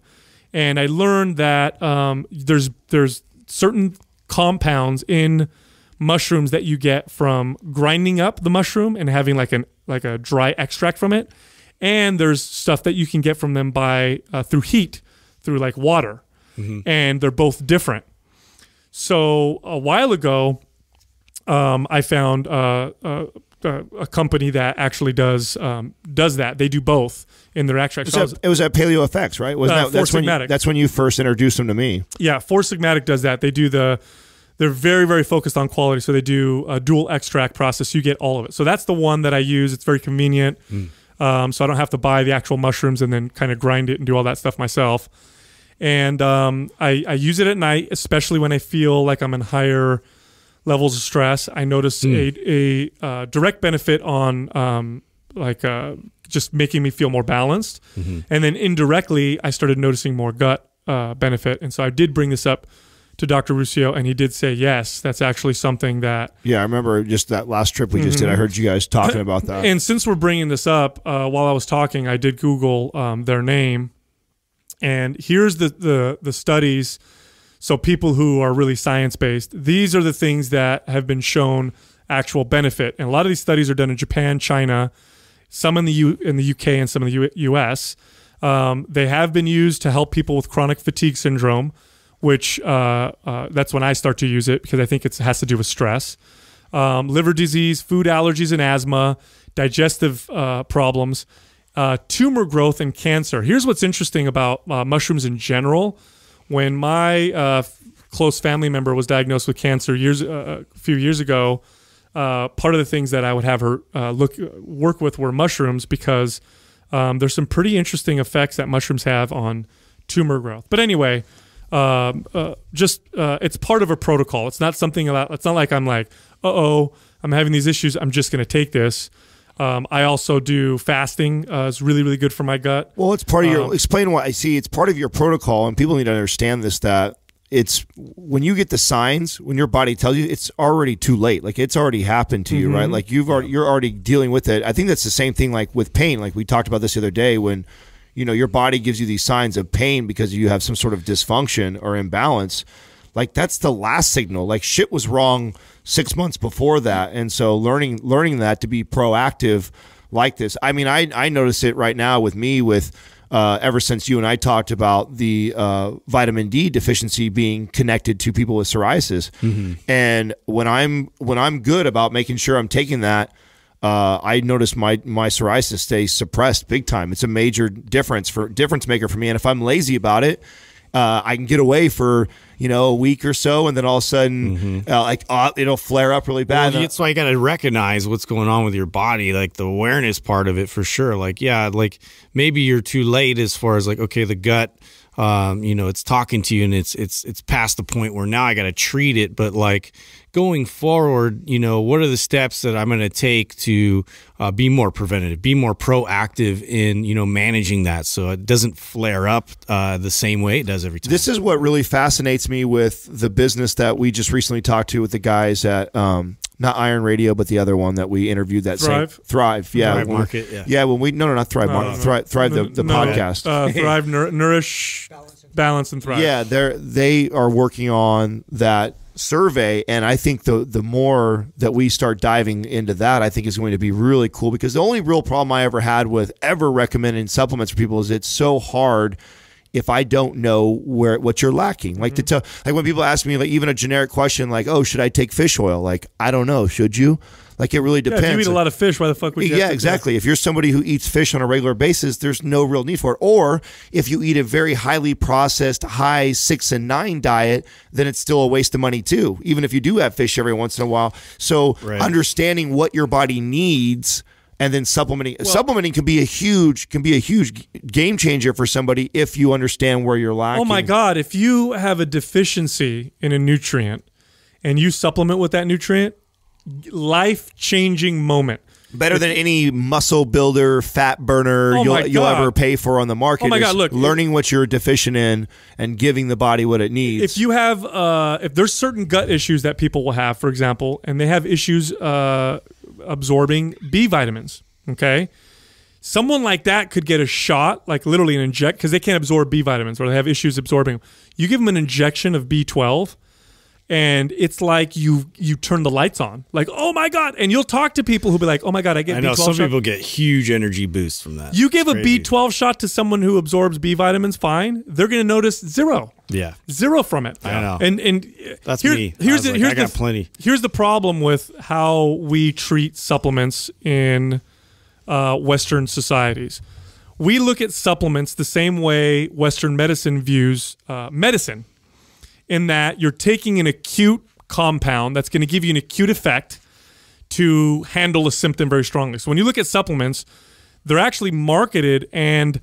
and I learned that um, there's there's certain compounds in mushrooms that you get from grinding up the mushroom and having like an like a dry extract from it, and there's stuff that you can get from them by uh, through heat, through like water, mm-hmm. and they're both different. So a while ago, um, I found uh, uh, uh, a company that actually does um, does that. They do both in their extract. So it was, at, it was at Paleo Effects, right? Was uh, that that's when, you, that's when you first introduced them to me? Yeah, Four Sigmatic does that. They do the they're very very focused on quality, so they do a dual extract process. You get all of it. So that's the one that I use. It's very convenient, mm. um, so I don't have to buy the actual mushrooms and then kind of grind it and do all that stuff myself. And um, I, I use it at night, especially when I feel like I'm in higher levels of stress. I noticed mm. a, a uh, direct benefit on um, like uh, just making me feel more balanced. Mm-hmm. And then indirectly, I started noticing more gut uh, benefit. And so I did bring this up to Dr. Ruscio, and he did say, yes, that's actually something that. Yeah, I remember just that last trip we just mm-hmm. did. I mm-hmm. heard you guys talking about that. And since we're bringing this up, uh, while I was talking, I did Google um, their name. And here's the, the, the studies so people who are really science based, these are the things that have been shown actual benefit. And a lot of these studies are done in Japan, China, some in the U- in the UK, and some in the U US. Um, they have been used to help people with chronic fatigue syndrome, which uh, uh, that's when I start to use it because I think it has to do with stress, um, liver disease, food allergies, and asthma, digestive uh, problems, uh, tumor growth, and cancer. Here's what's interesting about uh, mushrooms in general when my uh, close family member was diagnosed with cancer years uh, a uh, few years ago, uh, part of the things that I would have her uh, look work with were mushrooms because um, there's some pretty interesting effects that mushrooms have on tumor growth. But anyway, um, uh, just it's part of a protocol. It's not something about. It's not like I'm like, uh oh, I'm having these issues. I'm just going to take this. Um, I also do fasting. Uh, it's really, really good for my gut. Well, it's part of your, um, explain why I see it's part of your protocol, and people need to understand this that it's when you get the signs when your body tells you it's already too late like it's already happened to you mm-hmm. right like you've already you're already dealing with it i think that's the same thing like with pain like we talked about this the other day when you know your body gives you these signs of pain because you have some sort of dysfunction or imbalance like that's the last signal like shit was wrong six months before that. And so learning learning that to be proactive like this. I mean, I I notice it right now with me with. Uh, ever since you and I talked about the uh, vitamin D deficiency being connected to people with psoriasis, mm-hmm. and when I'm when I'm good about making sure I'm taking that, uh, I notice my my psoriasis stays suppressed big time. It's a major difference for difference maker for me. And if I'm lazy about it, uh, I can get away for you know a week or so, and then all of a sudden, mm-hmm. uh, like uh, it'll flare up really bad. Well, that's why you got to recognize what's going on with your body, like the awareness part of it for sure. Like yeah, like maybe you're too late as far as like okay, the gut. Um, you know, it's talking to you, and it's it's it's past the point where now I got to treat it. But like, going forward, you know, what are the steps that I'm going to take to uh, be more preventative, be more proactive in, you know, managing that so it doesn't flare up uh, the same way it does every time? This is what really fascinates me with the business that we just recently talked to with the guys at. Um, not Iron Radio, but the other one that we interviewed that Thrive, same, Thrive, yeah, Thrive Market, yeah, yeah. When we no, no, not Thrive no, uh, Market, no, Thrive, Thrive the, the no, podcast, uh, Thrive Nourish, Balance and Thrive. Yeah, they're they are working on that survey. And I think the the more that we start diving into that, I think is going to be really cool because the only real problem I ever had with ever recommending supplements for people is it's so hard if I don't know where what you're lacking. Like mm-hmm. to tell like when people ask me like even a generic question like, oh, should I take fish oil? Like, I don't know, should you? Like it really depends. Yeah, if you eat a lot of fish, why the fuck would you? Yeah, exactly. If you're somebody who eats fish on a regular basis, there's no real need for it. Or if you eat a very highly processed, high six and nine diet, then it's still a waste of money too. Even if you do have fish every once in a while. So right. understanding what your body needs and then supplementing well, supplementing can be a huge can be a huge game changer for somebody if you understand where you're lacking. Oh my god, if you have a deficiency in a nutrient and you supplement with that nutrient, life changing moment. Better than any muscle builder, fat burner oh you'll, you'll, ever pay for on the market. Oh my God, look. Learning what you're deficient in and giving the body what it needs. If you have, uh, if there's certain gut issues that people will have, for example, and they have issues uh, absorbing B vitamins, okay? Someone like that could get a shot, like literally an inject, because they can't absorb B vitamins or they have issues absorbing You give them an injection of B12, and it's like you you turn the lights on like oh my god and you'll talk to people who'll be like oh my god i get i know some shot. people get huge energy boosts from that you give a b12 shot to someone who absorbs b vitamins fine they're going to notice zero yeah zero from it i know and and that's here, me here's the, like, here's I got the, plenty here's the problem with how we treat supplements in uh, western societies we look at supplements the same way western medicine views uh, medicine in that you're taking an acute compound that's going to give you an acute effect to handle a symptom very strongly. So when you look at supplements, they're actually marketed and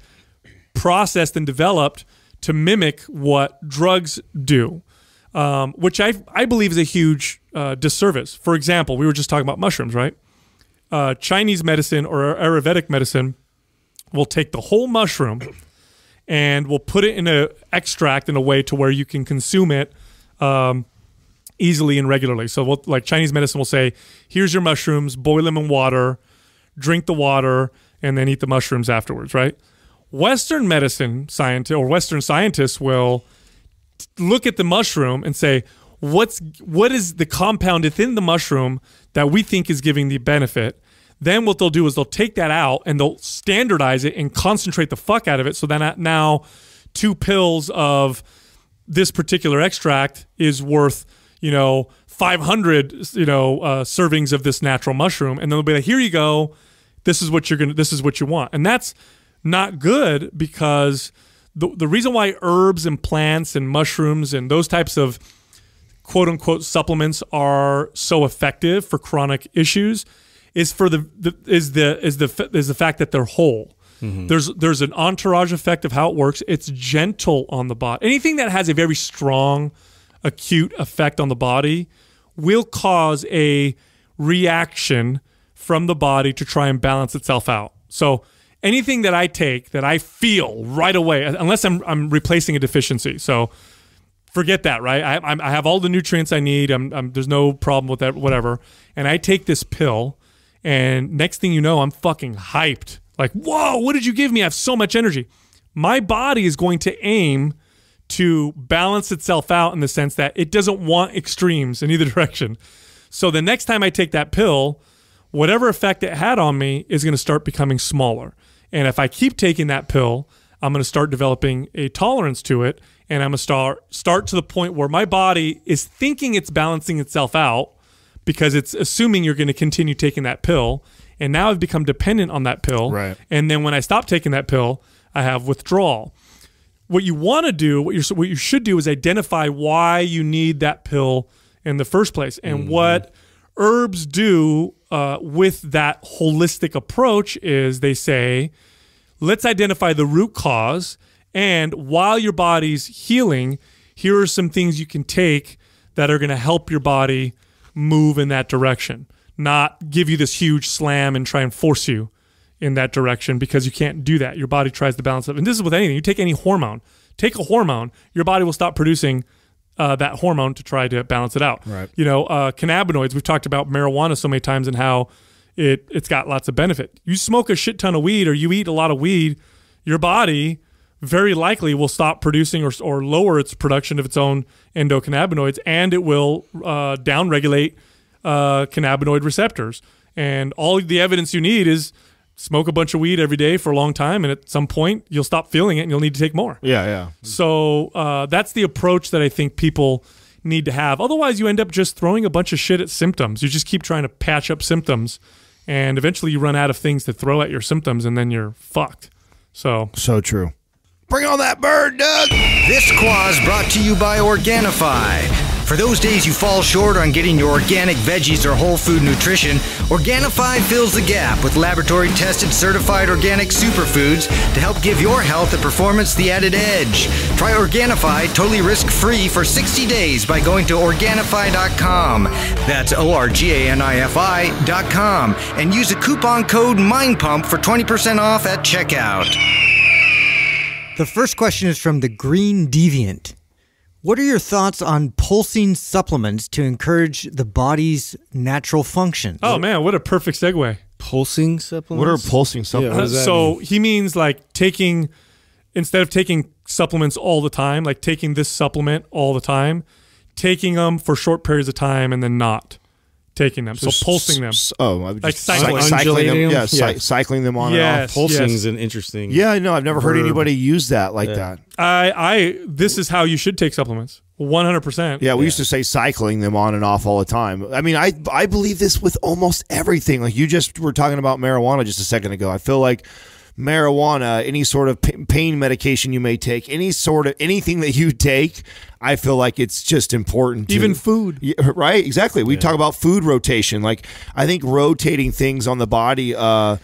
processed and developed to mimic what drugs do, um, which I, I believe is a huge uh, disservice. For example, we were just talking about mushrooms, right? Uh, Chinese medicine or Ayurvedic medicine will take the whole mushroom and we'll put it in an extract in a way to where you can consume it um, easily and regularly. So, we'll, like Chinese medicine will say, here's your mushrooms, boil them in water, drink the water, and then eat the mushrooms afterwards, right? Western medicine scientist or Western scientists will look at the mushroom and say, what's what is the compound within the mushroom that we think is giving the benefit then what they'll do is they'll take that out and they'll standardize it and concentrate the fuck out of it. So then uh, now two pills of this particular extract is worth, you know, 500, you know, uh, servings of this natural mushroom. And then they'll be like, here you go. This is what you're going to, this is what you want. And that's not good because the, the reason why herbs and plants and mushrooms and those types of quote unquote supplements are so effective for chronic issues is for the, the is the is the is the fact that they're whole. Mm-hmm. There's there's an entourage effect of how it works. It's gentle on the body. Anything that has a very strong, acute effect on the body will cause a reaction from the body to try and balance itself out. So anything that I take that I feel right away, unless I'm I'm replacing a deficiency. So forget that, right? I, I have all the nutrients I need. I'm, I'm, there's no problem with that, whatever. And I take this pill and next thing you know, I'm fucking hyped. Like, whoa, what did you give me? I have so much energy. My body is going to aim to balance itself out in the sense that it doesn't want extremes in either direction. So the next time I take that pill, whatever effect it had on me is going to start becoming smaller. And if I keep taking that pill, I'm going to start developing a tolerance to it. And I'm going to start, start to the point where my body is thinking it's balancing itself out because it's assuming you're going to continue taking that pill. And now I've become dependent on that pill. Right. And then when I stop taking that pill, I have withdrawal. What you want to do, what you what you should do, is identify why you need that pill in the first place, and mm -hmm. what herbs do uh, with that holistic approach is they say, let's identify the root cause, and while your body's healing, here are some things you can take that are going to help your body move in that direction, not give you this huge slam and try and force you in that direction because you can't do that. Your body tries to balance it. And this is with anything. You take any hormone, take a hormone, your body will stop producing uh, that hormone to try to balance it out. Right. You know, uh, cannabinoids. We've talked about marijuana so many times and how it it's got lots of benefit. You smoke a shit ton of weed or you eat a lot of weed, your body very likely will stop producing or, or lower its production of its own endocannabinoids, and it will uh, downregulate uh, cannabinoid receptors. And all the evidence you need is smoke a bunch of weed every day for a long time, and at some point you'll stop feeling it, and you'll need to take more. Yeah, yeah. So uh, that's the approach that I think people need to have. Otherwise, you end up just throwing a bunch of shit at symptoms. You just keep trying to patch up symptoms, and eventually you run out of things to throw at your symptoms, and then you're fucked. So so true. Bring on that bird, Doug! This quaz brought to you by Organifi. For those days you fall short on getting your organic veggies or whole food nutrition, Organifi fills the gap with laboratory tested certified organic superfoods to help give your health and performance the added edge. Try Organifi totally risk free for 60 days by going to Organifi.com. That's O R G A N I F I.com and use the coupon code MINDPUMP for 20% off at checkout. The first question is from the Green Deviant. What are your thoughts on pulsing supplements to encourage the body's natural function? Oh man, what a perfect segue. Pulsing supplements? What are pulsing supplements? Yeah, so mean? he means like taking instead of taking supplements all the time, like taking this supplement all the time, taking them for short periods of time and then not taking them, so, so pulsing them. oh, I'm like cycling, cycling, cycling them, yeah, yeah. cycling them on yes, and off. Pulsing is yes. an interesting. Yeah, no, I've never verb. heard anybody use that like yeah. that. I, I, this is how you should take supplements. One hundred percent. Yeah, we yeah. used to say cycling them on and off all the time. I mean, I I believe this with almost everything. Like you just were talking about marijuana just a second ago. I feel like marijuana, any sort of pain medication you may take, any sort of anything that you take, I feel like it's just important. To, Even food. Yeah, right? Exactly. We yeah. talk about food rotation. Like, I think rotating things on the body, uh,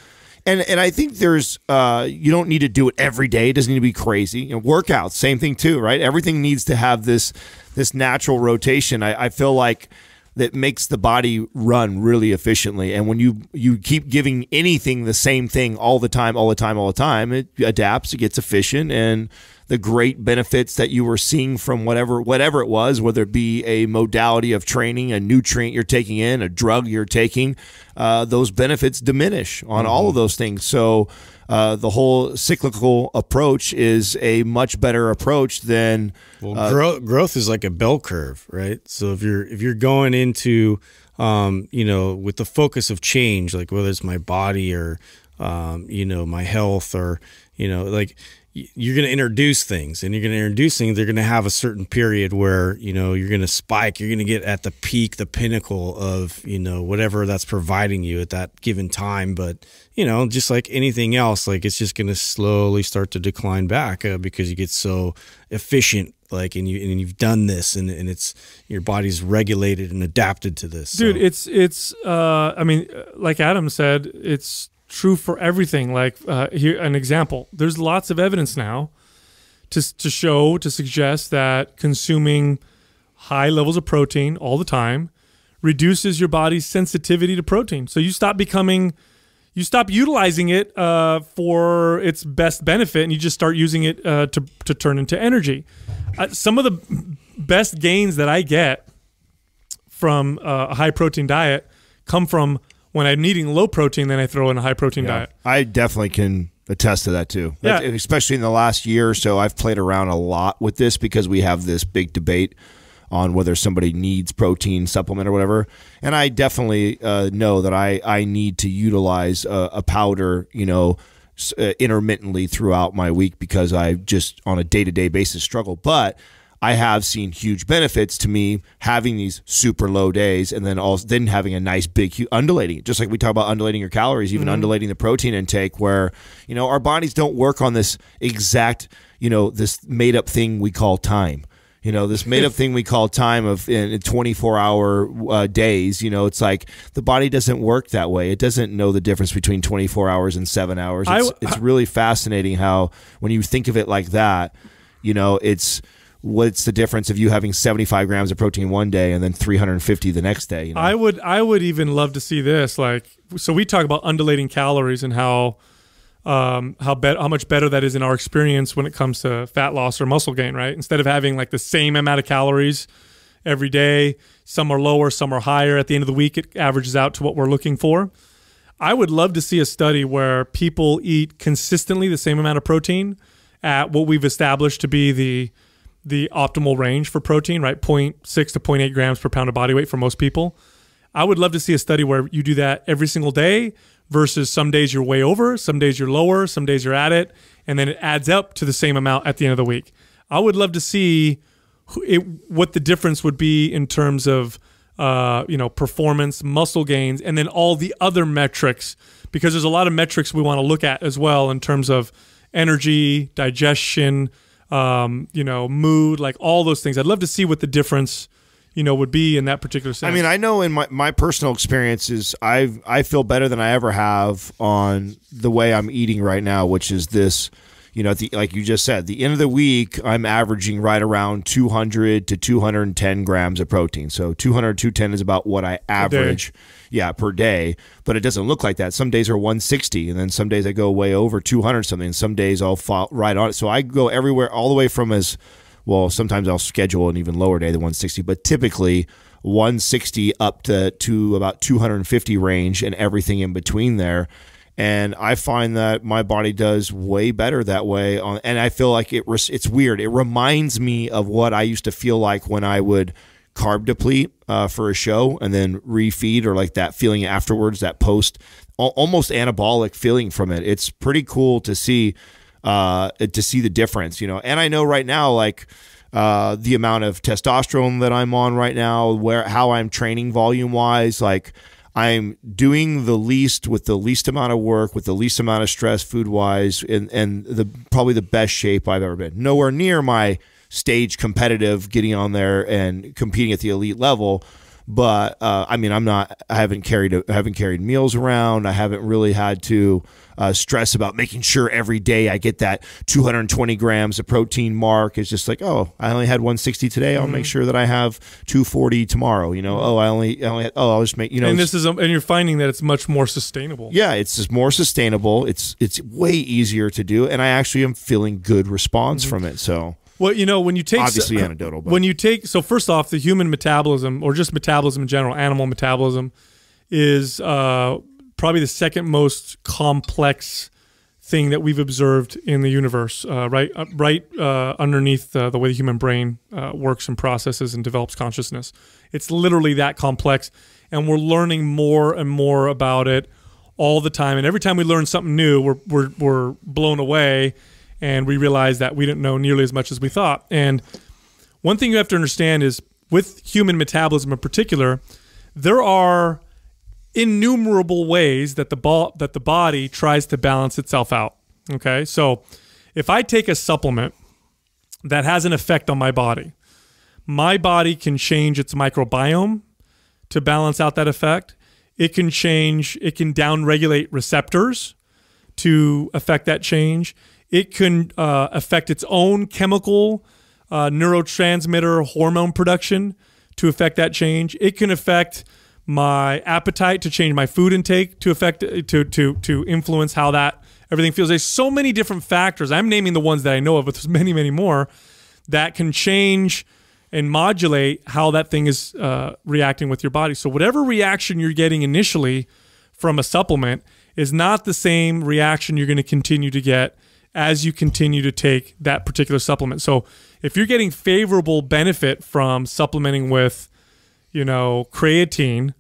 and and I think there's uh, you don't need to do it every day. It doesn't need to be crazy. You know, workouts, same thing too, right? Everything needs to have this this natural rotation. I, I feel like that makes the body run really efficiently. And when you you keep giving anything the same thing all the time, all the time, all the time, it adapts, it gets efficient, and the great benefits that you were seeing from whatever whatever it was, whether it be a modality of training, a nutrient you're taking in, a drug you're taking, uh, those benefits diminish on mm-hmm. all of mm-hmm. those things. So uh, the whole cyclical approach is a much better approach than well, uh, growth, growth is like a bell curve, right? So if you're if you're going into um, you know, with the focus of change, like whether it's my body or, um, you know, my health or, you know, like you're going to introduce things and you're going to introduce things they're going to have a certain period where you know you're going to spike you're going to get at the peak the pinnacle of you know whatever that's providing you at that given time but you know just like anything else like it's just going to slowly start to decline back uh, because you get so efficient like and you and you've done this and, and it's your body's regulated and adapted to this dude so. it's it's uh i mean like adam said it's true for everything. Like uh, here, an example. There's lots of evidence now to to show to suggest that consuming high levels of protein all the time reduces your body's sensitivity to protein. So you stop becoming, you stop utilizing it uh, for its best benefit, and you just start using it uh, to to turn into energy. Uh, some of the best gains that I get from uh, a high protein diet come from when I'm eating low protein, then I throw in a high protein yeah. diet. I definitely can attest to that too. Yeah. Especially in the last year or so, I've played around a lot with this because we have this big debate on whether somebody needs protein supplement or whatever. And I definitely uh, know that I, I need to utilize a, a powder, you know, uh, intermittently throughout my week because I just on a day to day basis struggle. But I have seen huge benefits to me having these super low days and then also then having a nice big undulating, just like we talk about undulating your calories, even mm -hmm. undulating the protein intake, where you know our bodies don't work on this exact you know this made up thing we call time you know this made up thing we call time of in 24 hour uh, days you know it's like the body doesn't work that way it doesn't know the difference between 24 hours and 7 hours it's, I, it's really fascinating how when you think of it like that you know it's what's the difference of you having 75 grams of protein one day and then 350 the next day you know? i would i would even love to see this like so we talk about undulating calories and how um, how bet how much better that is in our experience when it comes to fat loss or muscle gain right instead of having like the same amount of calories every day some are lower some are higher at the end of the week it averages out to what we're looking for i would love to see a study where people eat consistently the same amount of protein at what we've established to be the the optimal range for protein, right? 0.6 to 0.8 grams per pound of body weight for most people. I would love to see a study where you do that every single day versus some days you're way over, some days you're lower, some days you're at it, and then it adds up to the same amount at the end of the week. I would love to see it, what the difference would be in terms of uh, you know performance, muscle gains, and then all the other metrics because there's a lot of metrics we want to look at as well in terms of energy, digestion, um, you know, mood, like all those things. I'd love to see what the difference, you know, would be in that particular sense. I mean, I know in my, my personal experiences, I I feel better than I ever have on the way I'm eating right now, which is this you know, the, like you just said, the end of the week, I'm averaging right around 200 to 210 grams of protein. So 200, 210 is about what I average, yeah, per day. But it doesn't look like that. Some days are 160, and then some days I go way over 200 something. some days I'll fall right on it. So I go everywhere, all the way from as well. Sometimes I'll schedule an even lower day than 160, but typically 160 up to to about 250 range, and everything in between there and I find that my body does way better that way. On and I feel like it. It's weird. It reminds me of what I used to feel like when I would carb deplete uh, for a show and then refeed, or like that feeling afterwards, that post almost anabolic feeling from it. It's pretty cool to see uh, to see the difference, you know. And I know right now, like. Uh, the amount of testosterone that I'm on right now, where how I'm training volume wise, like I'm doing the least with the least amount of work, with the least amount of stress, food wise, and and the probably the best shape I've ever been. Nowhere near my stage competitive, getting on there and competing at the elite level, but uh, I mean, I'm not. I haven't carried I haven't carried meals around. I haven't really had to uh, stress about making sure every day I get that 220 grams of protein mark. It's just like, oh, I only had 160 today. I'll mm-hmm. make sure that I have 240 tomorrow. You know, oh, I only, I only had, oh, I'll just make you know. And this is, and you're finding that it's much more sustainable. Yeah, it's just more sustainable. It's it's way easier to do, and I actually am feeling good response mm-hmm. from it. So well, you know, when you take obviously so, anecdotal, but when you take so first off, the human metabolism or just metabolism in general, animal metabolism is uh, probably the second most complex thing that we've observed in the universe. Uh, right, uh, right uh, underneath uh, the way the human brain uh, works and processes and develops consciousness, it's literally that complex, and we're learning more and more about it all the time. And every time we learn something new, we're we're, we're blown away and we realized that we didn't know nearly as much as we thought. And one thing you have to understand is with human metabolism in particular, there are innumerable ways that the bo- that the body tries to balance itself out. Okay? So if I take a supplement that has an effect on my body, my body can change its microbiome to balance out that effect. It can change, it can downregulate receptors to affect that change it can uh, affect its own chemical uh, neurotransmitter hormone production to affect that change. It can affect my appetite to change my food intake to affect to to to influence how that everything feels. There's so many different factors. I'm naming the ones that I know of, but there's many many more that can change and modulate how that thing is uh, reacting with your body. So whatever reaction you're getting initially from a supplement is not the same reaction you're going to continue to get as you continue to take that particular supplement. So if you're getting favorable benefit from supplementing with, you know, creatine,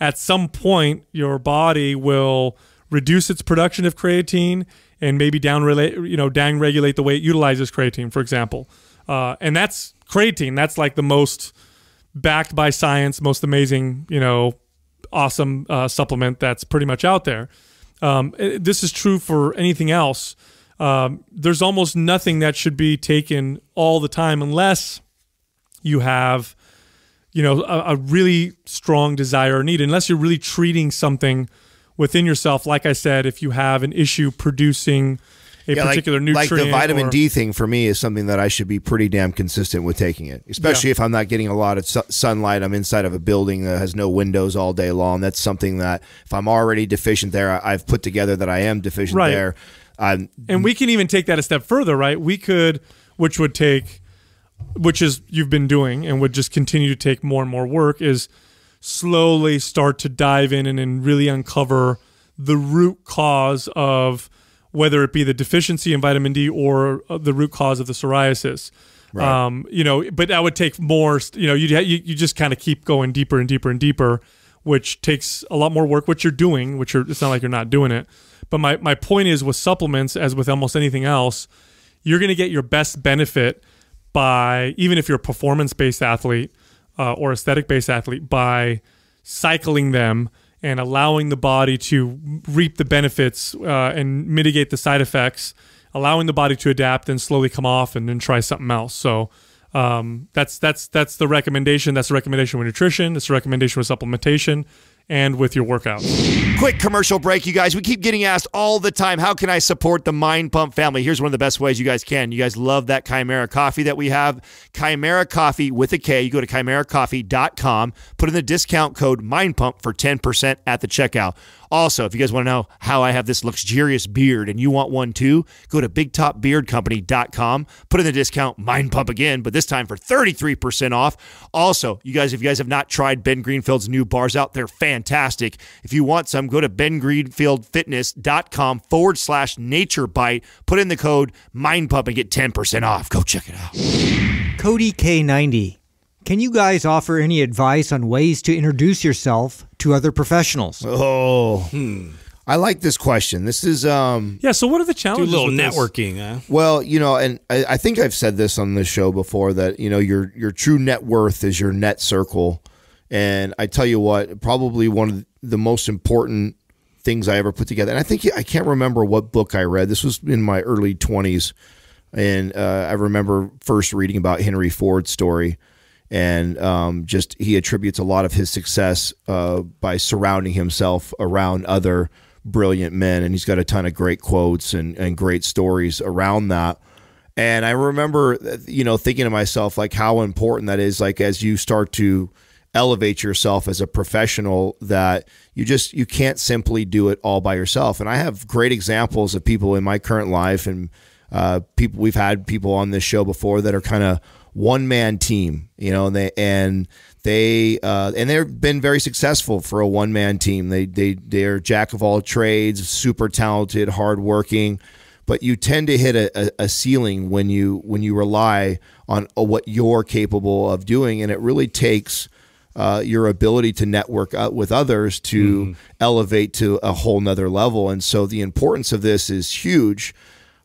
at some point your body will reduce its production of creatine and maybe down you know, down regulate the way it utilizes creatine, for example. Uh, and that's creatine. That's like the most backed by science, most amazing, you know, awesome uh, supplement that's pretty much out there. Um, it, eh, this is true for anything else um, there's almost nothing that should be taken all the time unless you have, you know, a, a really strong desire or need, unless you're really treating something within yourself. Like I said, if you have an issue producing a yeah, particular like, nutrient. Like the vitamin or, D thing for me is something that I should be pretty damn consistent with taking it, especially yeah. if I'm not getting a lot of su sunlight. I'm inside of a building that has no windows all day long. That's something that if I'm already deficient there, I, have put together that I am deficient right. there. I'm, and we can even take that a step further, right? We could, which would take, which is you've been doing and would just continue to take more and more work, is slowly start to dive in and, and really uncover the root cause of whether it be the deficiency in vitamin D or uh, the root cause of the psoriasis. Right. Um, you know, but that would take more. You know, you you just kind of keep going deeper and deeper and deeper, which takes a lot more work. Which you're doing, which you're, it's not like you're not doing it. But my my point is with supplements, as with almost anything else, you're going to get your best benefit by even if you're a performance based athlete uh, or aesthetic based athlete by cycling them and allowing the body to reap the benefits uh, and mitigate the side effects, allowing the body to adapt and slowly come off and then try something else. So um, that's that's that's the recommendation. That's the recommendation with nutrition. It's a recommendation with supplementation and with your workouts. Quick commercial break, you guys. We keep getting asked all the time, how can I support the Mind Pump family? Here's one of the best ways you guys can. You guys love that Chimera coffee that we have. Chimera coffee with a K. You go to chimeracoffee.com, put in the discount code Mind Pump for 10% at the checkout. Also, if you guys want to know how I have this luxurious beard and you want one too, go to bigtopbeardcompany.com, put in the discount Mind Pump again, but this time for 33% off. Also, you guys, if you guys have not tried Ben Greenfield's new bars out, they're fantastic. If you want some, go to bengreenfieldfitness.com forward slash nature bite, put in the code Mind Pump and get 10% off. Go check it out. Cody K90 can you guys offer any advice on ways to introduce yourself to other professionals? Oh, hmm. I like this question. This is um yeah. So what are the challenges? Do a little networking. Well, you know, and I, I, think I've said this on this show before that you know your your true net worth is your net circle, and I tell you what, probably one of the most important things I ever put together. And I think I can't remember what book I read. This was in my early twenties, and uh, I remember first reading about Henry Ford's story and um, just he attributes a lot of his success uh, by surrounding himself around other brilliant men and he's got a ton of great quotes and, and great stories around that and i remember you know thinking to myself like how important that is like as you start to elevate yourself as a professional that you just you can't simply do it all by yourself and i have great examples of people in my current life and uh, people we've had people on this show before that are kind of one man team, you know, and they and they uh, and they've been very successful for a one man team. They they they're jack of all trades, super talented, hardworking, but you tend to hit a, a, ceiling when you when you rely on uh, what you're capable of doing, and it really takes. Uh, your ability to network with others to mm elevate to a whole nother level. And so the importance of this is huge.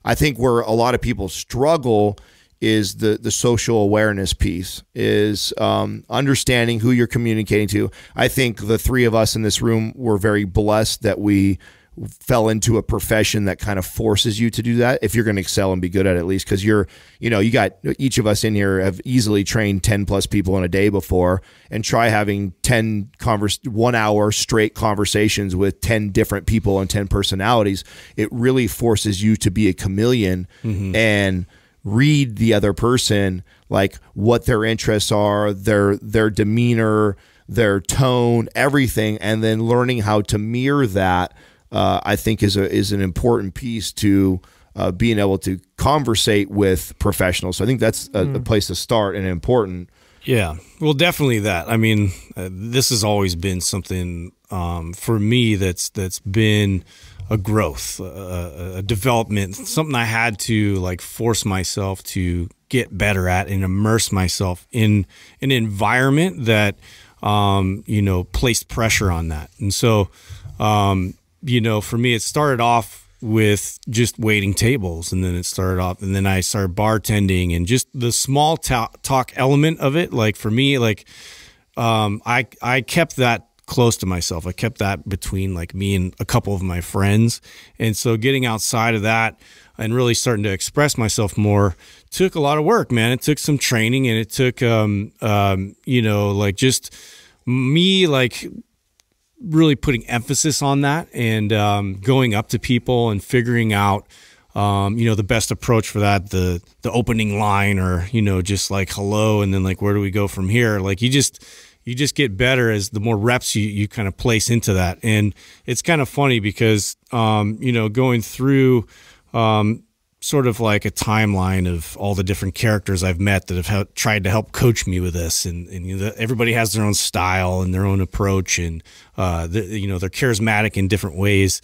I think where a lot of people struggle is the the social awareness piece is um, understanding who you're communicating to. I think the three of us in this room were very blessed that we fell into a profession that kind of forces you to do that if you're going to excel and be good at it at least because you're you know you got each of us in here have easily trained 10 plus people in a day before and try having 10 converse one hour straight conversations with 10 different people and 10 personalities it really forces you to be a chameleon mm -hmm. and read the other person like what their interests are their their demeanor their tone everything and then learning how to mirror that uh, i think is a is an important piece to uh, being able to conversate with professionals so i think that's a, mm. a hmm. place to start and important yeah well definitely that i mean uh, this has always been something um, for me that's that's been a growth, a, a, development, something I had to like force myself to get better at and immerse myself in an environment that, um, you know, placed pressure on that. And so, um, you know, for me, it started off with just waiting tables and then it started off and then I started bartending and just the small talk element of it. Like for me, like, um, I, I kept that close to myself. I kept that between like me and a couple of my friends. And so getting outside of that and really starting to express myself more took a lot of work, man. It took some training and it took, um, um, you know, like just me, like really putting emphasis on that and um, going up to people and figuring out. Um, you know, the best approach for that, the the opening line or, you know, just like hello and then like where do we go from here? Like you just you just get better as the more reps you, you kind of place into that. And it's kind of funny because, um, you know, going through um, sort of like a timeline of all the different characters I've met that have tried to help coach me with this. And, and you know, everybody has their own style and their own approach. And, uh, the, you know, they're charismatic in different ways.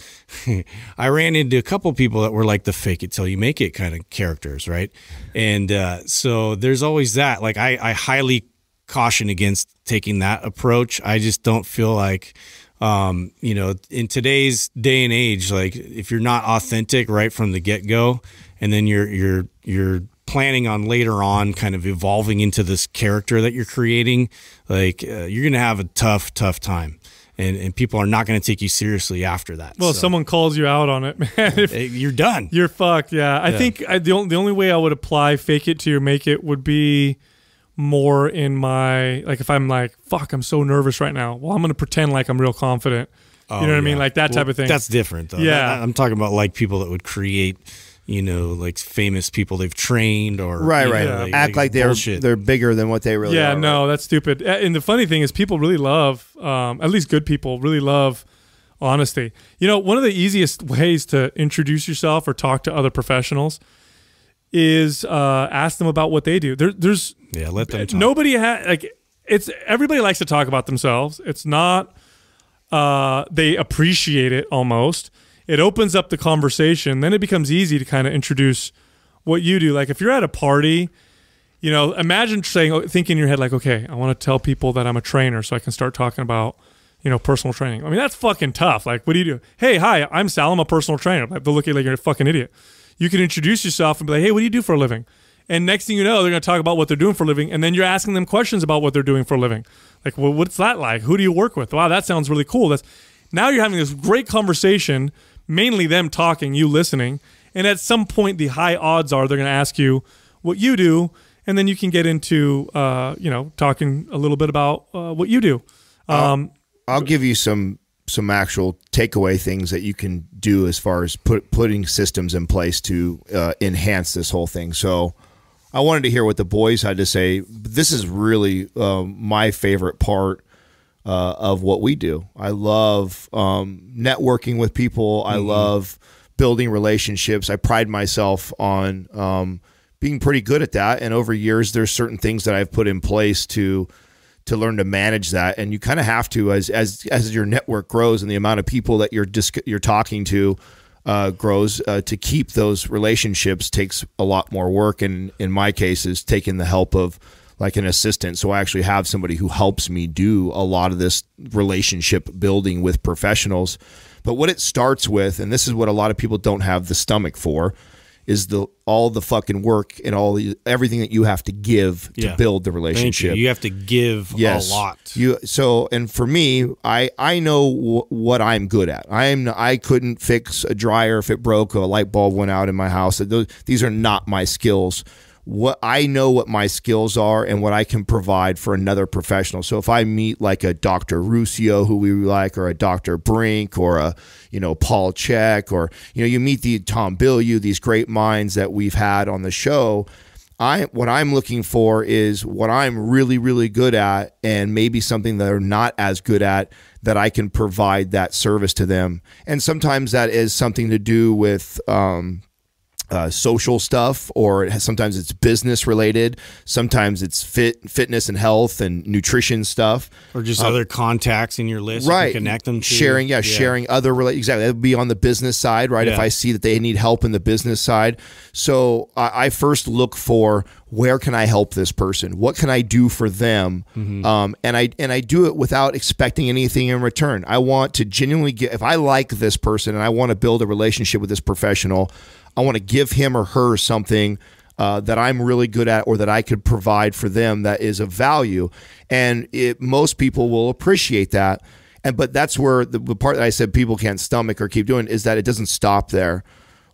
I ran into a couple people that were like the fake it till you make it kind of characters. Right. And, uh, so there's always that, like I, I highly caution against taking that approach. I just don't feel like um, you know, in today's day and age, like if you're not authentic right from the get go, and then you're you're you're planning on later on kind of evolving into this character that you're creating, like uh, you're gonna have a tough tough time. And, and people are not going to take you seriously after that. Well, so. if someone calls you out on it, man, you're done. You're fucked. Yeah, I yeah. think I, uh, the only the only way I would apply "fake it to your make it" would be more in my like if I'm like fuck I'm so nervous right now. Well, I'm gonna pretend like I'm real confident. Oh, you know oh, what yeah. I mean? Like that type well, of thing. That's different though. Yeah, I, I'm talking about like people that would create. You know, like famous people they've trained or right, right, know, like, act like, like they're bullshit. they're bigger than what they really yeah, are. Yeah, no, right? that's stupid. And the funny thing is, people really love, um, at least good people really love honesty. You know, one of the easiest ways to introduce yourself or talk to other professionals is uh, ask them about what they do. There, there's yeah, let them. Talk. Nobody has like it's everybody likes to talk about themselves. It's not uh, they appreciate it almost. It opens up the conversation. Then it becomes easy to kind of introduce what you do. Like if you're at a party, you know, imagine saying, oh, think in your head like, okay, I want to tell people that I'm a trainer, so I can start talking about you know, personal training. I mean, that's fucking tough. Like, what do you do? Hey, hi, I'm Sal. I'm a personal trainer. they look at you like you're a fucking idiot you can introduce yourself and be like, hey, what do you do for a living? And next thing you know, they're going to talk about what they're doing for a living. And then you're asking them questions about what they're doing for a living. Like, well, what's that like? Who do you work with? Wow, that sounds really cool. That's now you're having this great conversation, mainly them talking, you listening. And at some point, the high odds are they're going to ask you what you do. And then you can get into, uh, you know, talking a little bit about uh, what you do. Um, I'll, I'll give you some some actual takeaway things that you can do as far as put, putting systems in place to uh, enhance this whole thing. So I wanted to hear what the boys had to say. This is really uh, my favorite part uh, of what we do. I love um, networking with people. I mm -hmm. love building relationships. I pride myself on um, being pretty good at that. And over years, there's certain things that I've put in place to to learn to manage that and you kind of have to as as as your network grows and the amount of people that you're disc- you're talking to uh, grows uh, to keep those relationships takes a lot more work and in my case is taking the help of like an assistant so i actually have somebody who helps me do a lot of this relationship building with professionals but what it starts with and this is what a lot of people don't have the stomach for is the all the fucking work and all the, everything that you have to give yeah. to build the relationship. You. you. have to give yes. a lot. You so and for me, I I know what I'm good at. I'm I couldn't fix a dryer if it broke, or a light bulb went out in my house. these are not my skills what I know what my skills are and what I can provide for another professional. So if I meet like a Dr. Ruscio who we like or a Dr. Brink or a, you know, Paul Check or you know, you meet the Tom you these great minds that we've had on the show, I what I'm looking for is what I'm really really good at and maybe something they're not as good at that I can provide that service to them. And sometimes that is something to do with um, uh, social stuff, or it has, sometimes it's business related. Sometimes it's fit, fitness and health and nutrition stuff, or just um, other contacts in your list. Right, you connect them. Sharing, yeah, yeah, sharing other rela- exactly. That would be on the business side, right? Yeah. If I see that they need help in the business side, so I, I, first look for where can I help this person? What can I do for them? Mm -hmm. um, and I and I do it without expecting anything in return. I want to genuinely get. If I like this person and I want to build a relationship with this professional. I want to give him or her something uh, that I'm really good at or that I could provide for them that is of value. And it, most people will appreciate that. And but that's where the, the, part that I said people can't stomach or keep doing is that it doesn't stop there.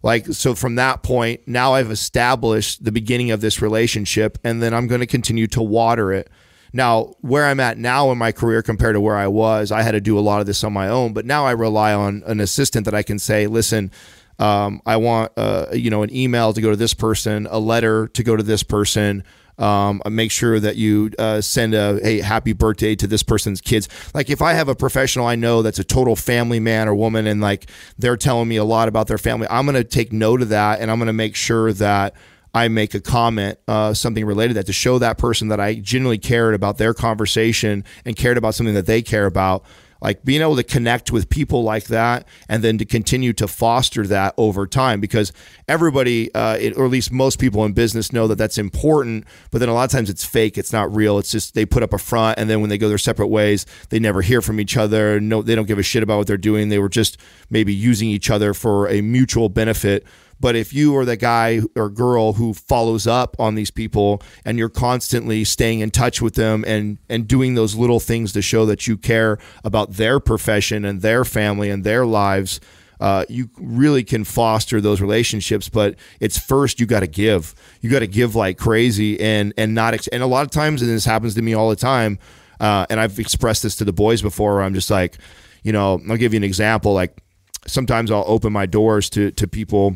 Like so from that point, now I've established the beginning of this relationship and then I'm going to continue to water it. Now, where I'm at now in my career compared to where I was, I had to do a lot of this on my own, but now I rely on an assistant that I can say, "Listen, um, I want uh, you know an email to go to this person, a letter to go to this person. Um, make sure that you uh, send a hey happy birthday to this person's kids. Like if I have a professional I know that's a total family man or woman, and like they're telling me a lot about their family, I'm gonna take note of that, and I'm gonna make sure that. I make a comment, uh, something related to that, to show that person that I genuinely cared about their conversation and cared about something that they care about like being able to connect with people like that and then to continue to foster that over time because everybody uh, it, or at least most people in business know that that's important but then a lot of times it's fake it's not real it's just they put up a front and then when they go their separate ways they never hear from each other no they don't give a shit about what they're doing they were just maybe using each other for a mutual benefit but if you are the guy or girl who follows up on these people and you're constantly staying in touch with them and and doing those little things to show that you care about their profession and their family and their lives, uh, you really can foster those relationships. But it's first you got to give. You got to give like crazy and and not and a lot of times and this happens to me all the time. Uh, and I've expressed this to the boys before. I'm just like, you know, I'll give you an example. Like sometimes I'll open my doors to to people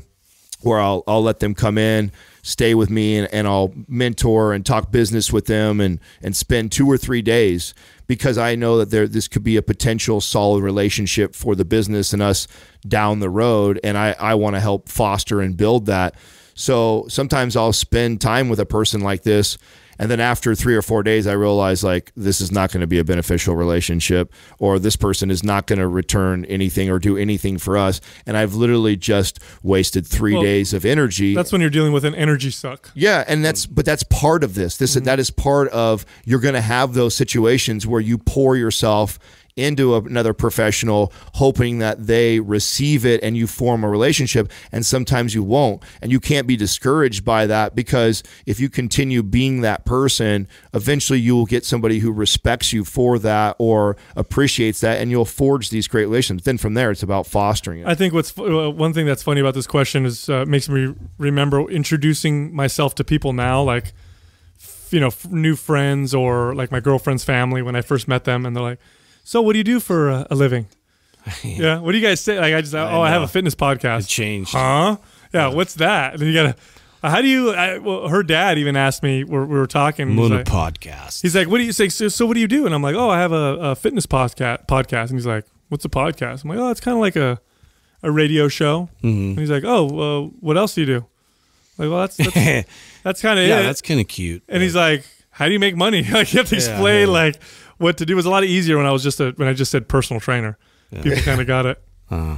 where I'll I'll let them come in, stay with me, and, and I'll mentor and talk business with them, and and spend two or three days because I know that there this could be a potential solid relationship for the business and us down the road, and I I want to help foster and build that. So sometimes I'll spend time with a person like this and then after three or four days, I realized like this is not going to be a beneficial relationship, or this person is not going to return anything or do anything for us. And I've literally just wasted three well, days of energy. That's when you're dealing with an energy suck. Yeah, and that's but that's part of this. This mm -hmm. that is part of you're going to have those situations where you pour yourself into another professional, hoping that they receive it and you form a relationship. And sometimes you won't. And you can't be discouraged by that because if you continue being that person, eventually you will get somebody who respects you for that or appreciates that and you'll forge these great relations. Then from there, it's about fostering it. I think what's uh, one thing that's funny about this question is uh, makes me remember introducing myself to people now, like, you know, f- new friends or like my girlfriend's family when I first met them, and they're like, so what do you do for a, a living? yeah. yeah. What do you guys say? Like I just I oh know. I have a fitness podcast. It changed. Huh? Yeah, What's that? And then you gotta. How do you? I, well, her dad even asked me. We're, we were talking. Moon like, podcast. He's like, "What do you say? So, so, what do you do?" And I'm like, "Oh, I have a, a fitness podcast." Podcast, and he's like, "What's a podcast?" I'm like, "Oh, it's kind of like a a radio show." Mm -hmm. And he's like, "Oh, what else do you do?" like, well, that's that's, that's kind of yeah, it. that's kind of cute. And yeah. he's like, "How do you make money?" like, you have to explain yeah, like what to do. It was a lot easier when I was just a, when I just said personal trainer. Yeah. People kind of got it. Uh,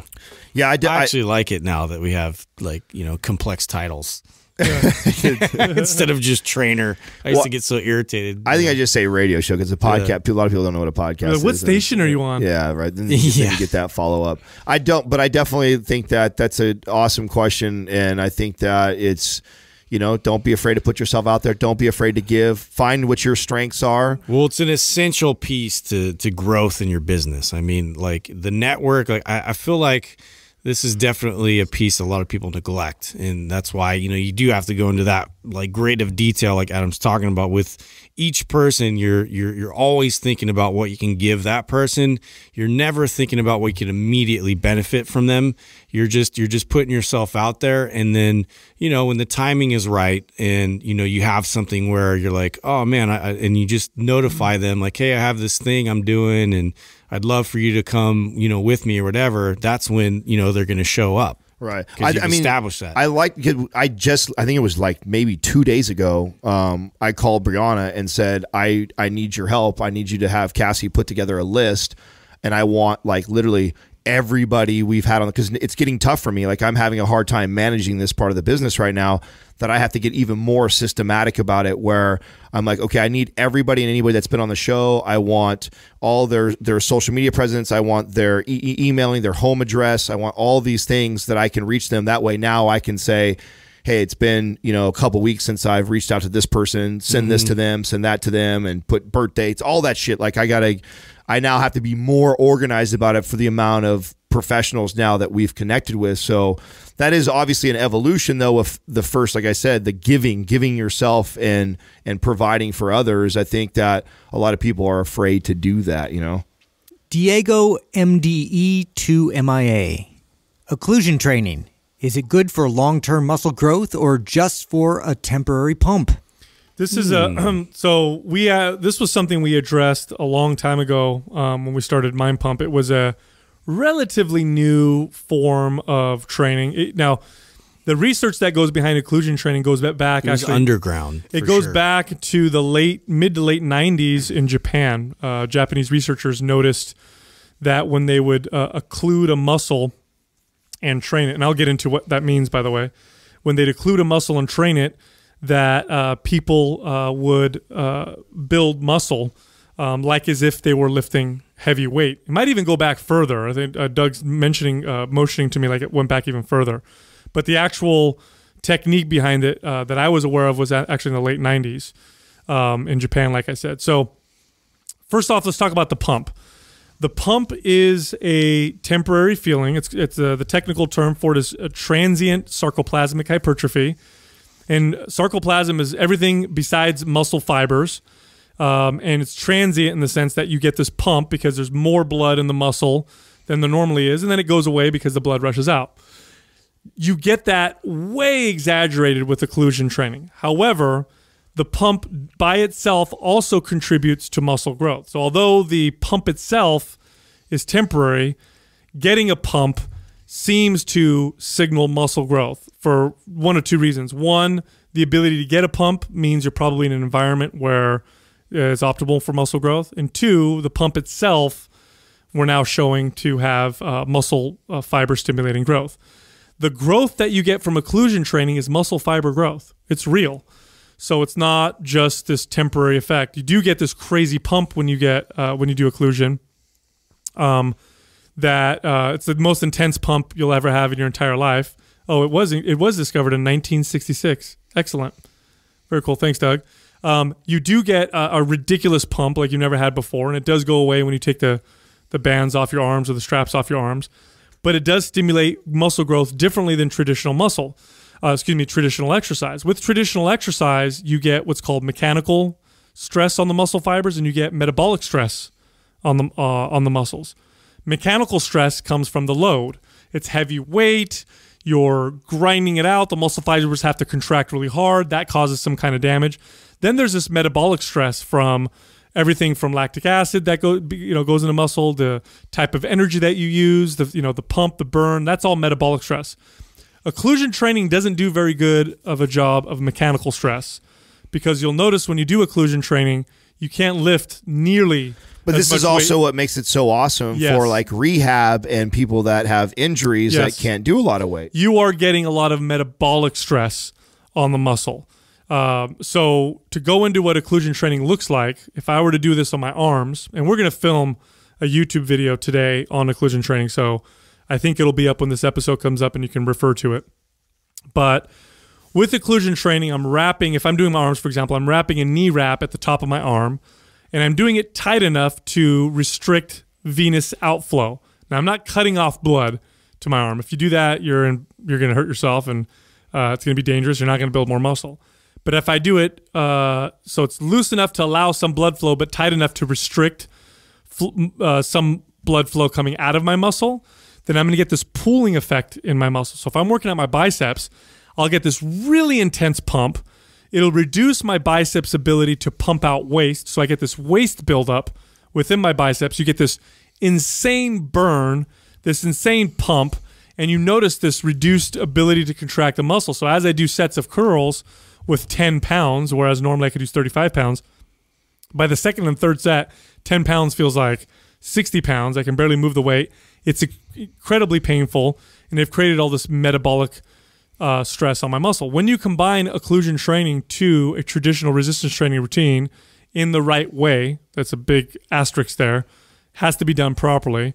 yeah, I, actually I, like it now that we have like you know complex titles. Yeah. Instead of just trainer, I used well, to get so irritated. I think I just say radio show because a podcast. Yeah. A lot of people don't know what a podcast. Like, what is, station are you on? Yeah, right. Then, yeah. get that follow up. I don't, but I definitely think that that's an awesome question, and I think that it's you know, don't be afraid to put yourself out there. Don't be afraid to give. Find what your strengths are. Well, it's an essential piece to to growth in your business. I mean, like the network. Like I, I feel like this is definitely a piece a lot of people neglect, and that's why you know you do have to go into that like great of detail, like Adam's talking about with each person you're you're you're always thinking about what you can give that person. You're never thinking about what you can immediately benefit from them. You're just you're just putting yourself out there and then, you know, when the timing is right and you know you have something where you're like, "Oh man, I, and you just notify them like, "Hey, I have this thing I'm doing and I'd love for you to come, you know, with me or whatever." That's when, you know, they're going to show up. Right. I, I mean, established that. I like. I just. I think it was like maybe two days ago. Um, I called Brianna and said, "I I need your help. I need you to have Cassie put together a list, and I want like literally everybody we've had on because it's getting tough for me. Like I'm having a hard time managing this part of the business right now that I have to get even more systematic about it where I'm like, okay, I need everybody and anybody that's been on the show. I want all their their social media presence. I want their e emailing, their home address. I want all these things that I can reach them. That way now I can say, hey, it's been, you know, a couple weeks since I've reached out to this person, send mm -hmm. this mm-hmm. to them, send that to them and put birth dates, all that shit. Like I got to I now have to be more organized about it for the amount of professionals now that we've connected with. So that is obviously an evolution though of the first like I said, the giving, giving yourself and and providing for others. I think that a lot of people are afraid to do that, you know. Diego MDE 2 MIA. Occlusion training. Is it good for long-term muscle growth or just for a temporary pump? This is a hmm. so we uh, this was something we addressed a long time ago um, when we started Mind Pump. It was a relatively new form of training. It, now, the research that goes behind occlusion training goes back it actually underground. It goes sure. back to the late mid to late '90s in Japan. Uh, Japanese researchers noticed that when they would uh, occlude a muscle and train it, and I'll get into what that means by the way, when they'd occlude a muscle and train it that uh, people uh, would uh, build muscle, um, like as if they were lifting heavy weight. It might even go back further. I think uh, Doug's mentioning, uh, motioning to me like it went back even further. But the actual technique behind it uh, that I was aware of was actually in the late 90s um, in Japan, like I said. So, first off, let's talk about the pump. The pump is a temporary feeling. It's, it's the technical term for it is transient sarcoplasmic hypertrophy. And sarcoplasm is everything besides muscle fibers. Um, and it's transient in the sense that you get this pump because there's more blood in the muscle than there normally is. And then it goes away because the blood rushes out. You get that way exaggerated with occlusion training. However, the pump by itself also contributes to muscle growth. So, although the pump itself is temporary, getting a pump seems to signal muscle growth for one of two reasons. One, the ability to get a pump means you're probably in an environment where uh, it's optimal for muscle growth. And two, the pump itself, we're now showing to have uh, muscle uh, fiber stimulating growth. The growth that you get from occlusion training is muscle fiber growth, it's real. So it's not just this temporary effect. You do get this crazy pump when you get uh, when you do occlusion. Um, that uh, it's the most intense pump you'll ever have in your entire life Oh, it was it was discovered in 1966. Excellent, very cool. Thanks, Doug. Um, you do get a, a, ridiculous pump like you have never had before, and it does go away when you take the the bands off your arms or the straps off your arms. But it does stimulate muscle growth differently than traditional muscle, uh, excuse me, traditional exercise. With traditional exercise, you get what's called mechanical stress on the muscle fibers, and you get metabolic stress on the uh, on the muscles. Mechanical stress comes from the load. It's heavy weight you're grinding it out, the muscle fibers have to contract really hard. That causes some kind of damage. Then there's this metabolic stress from everything from lactic acid that go you know goes into muscle, the type of energy that you use, the you know the pump, the burn. That's all metabolic stress. Occlusion training doesn't do very good of a job of mechanical stress because you'll notice when you do occlusion training, you can't lift nearly but this is also weight. what makes it so awesome yes. for like rehab and people that have injuries yes. that can't do a lot of weight. You are getting a lot of metabolic stress on the muscle. Um, so to go into what occlusion training looks like, if I were to do this on my arms, and we're going to film a YouTube video today on occlusion training, so I think it'll be up when this episode comes up, and you can refer to it. But with occlusion training, I'm wrapping. If I'm doing my arms, for example, I'm wrapping a knee wrap at the top of my arm and I'm doing it tight enough to restrict venous outflow. Now I'm not cutting off blood to my arm. If you do that, you're in, you're going to hurt yourself, and uh, it's going to be dangerous. You're not going to build more muscle. But if I do it, uh, so it's loose enough to allow some blood flow, but tight enough to restrict uh, some blood flow coming out of my muscle, then I'm going to get this pooling effect in my muscle. So if I'm working out my biceps, I'll get this really intense pump It'll reduce my biceps ability to pump out waste. So I get this waste buildup within my biceps. You get this insane burn, this insane pump, and you notice this reduced ability to contract the muscle. So as I do sets of curls with 10 pounds, whereas normally I could do 35 pounds, by the second and third set, 10 pounds feels like 60 pounds. I can barely move the weight. It's incredibly painful. And they've created all this metabolic uh, stress on my muscle. When you combine occlusion training to a traditional resistance training routine in the right way, that's a big asterisk there, has to be done properly,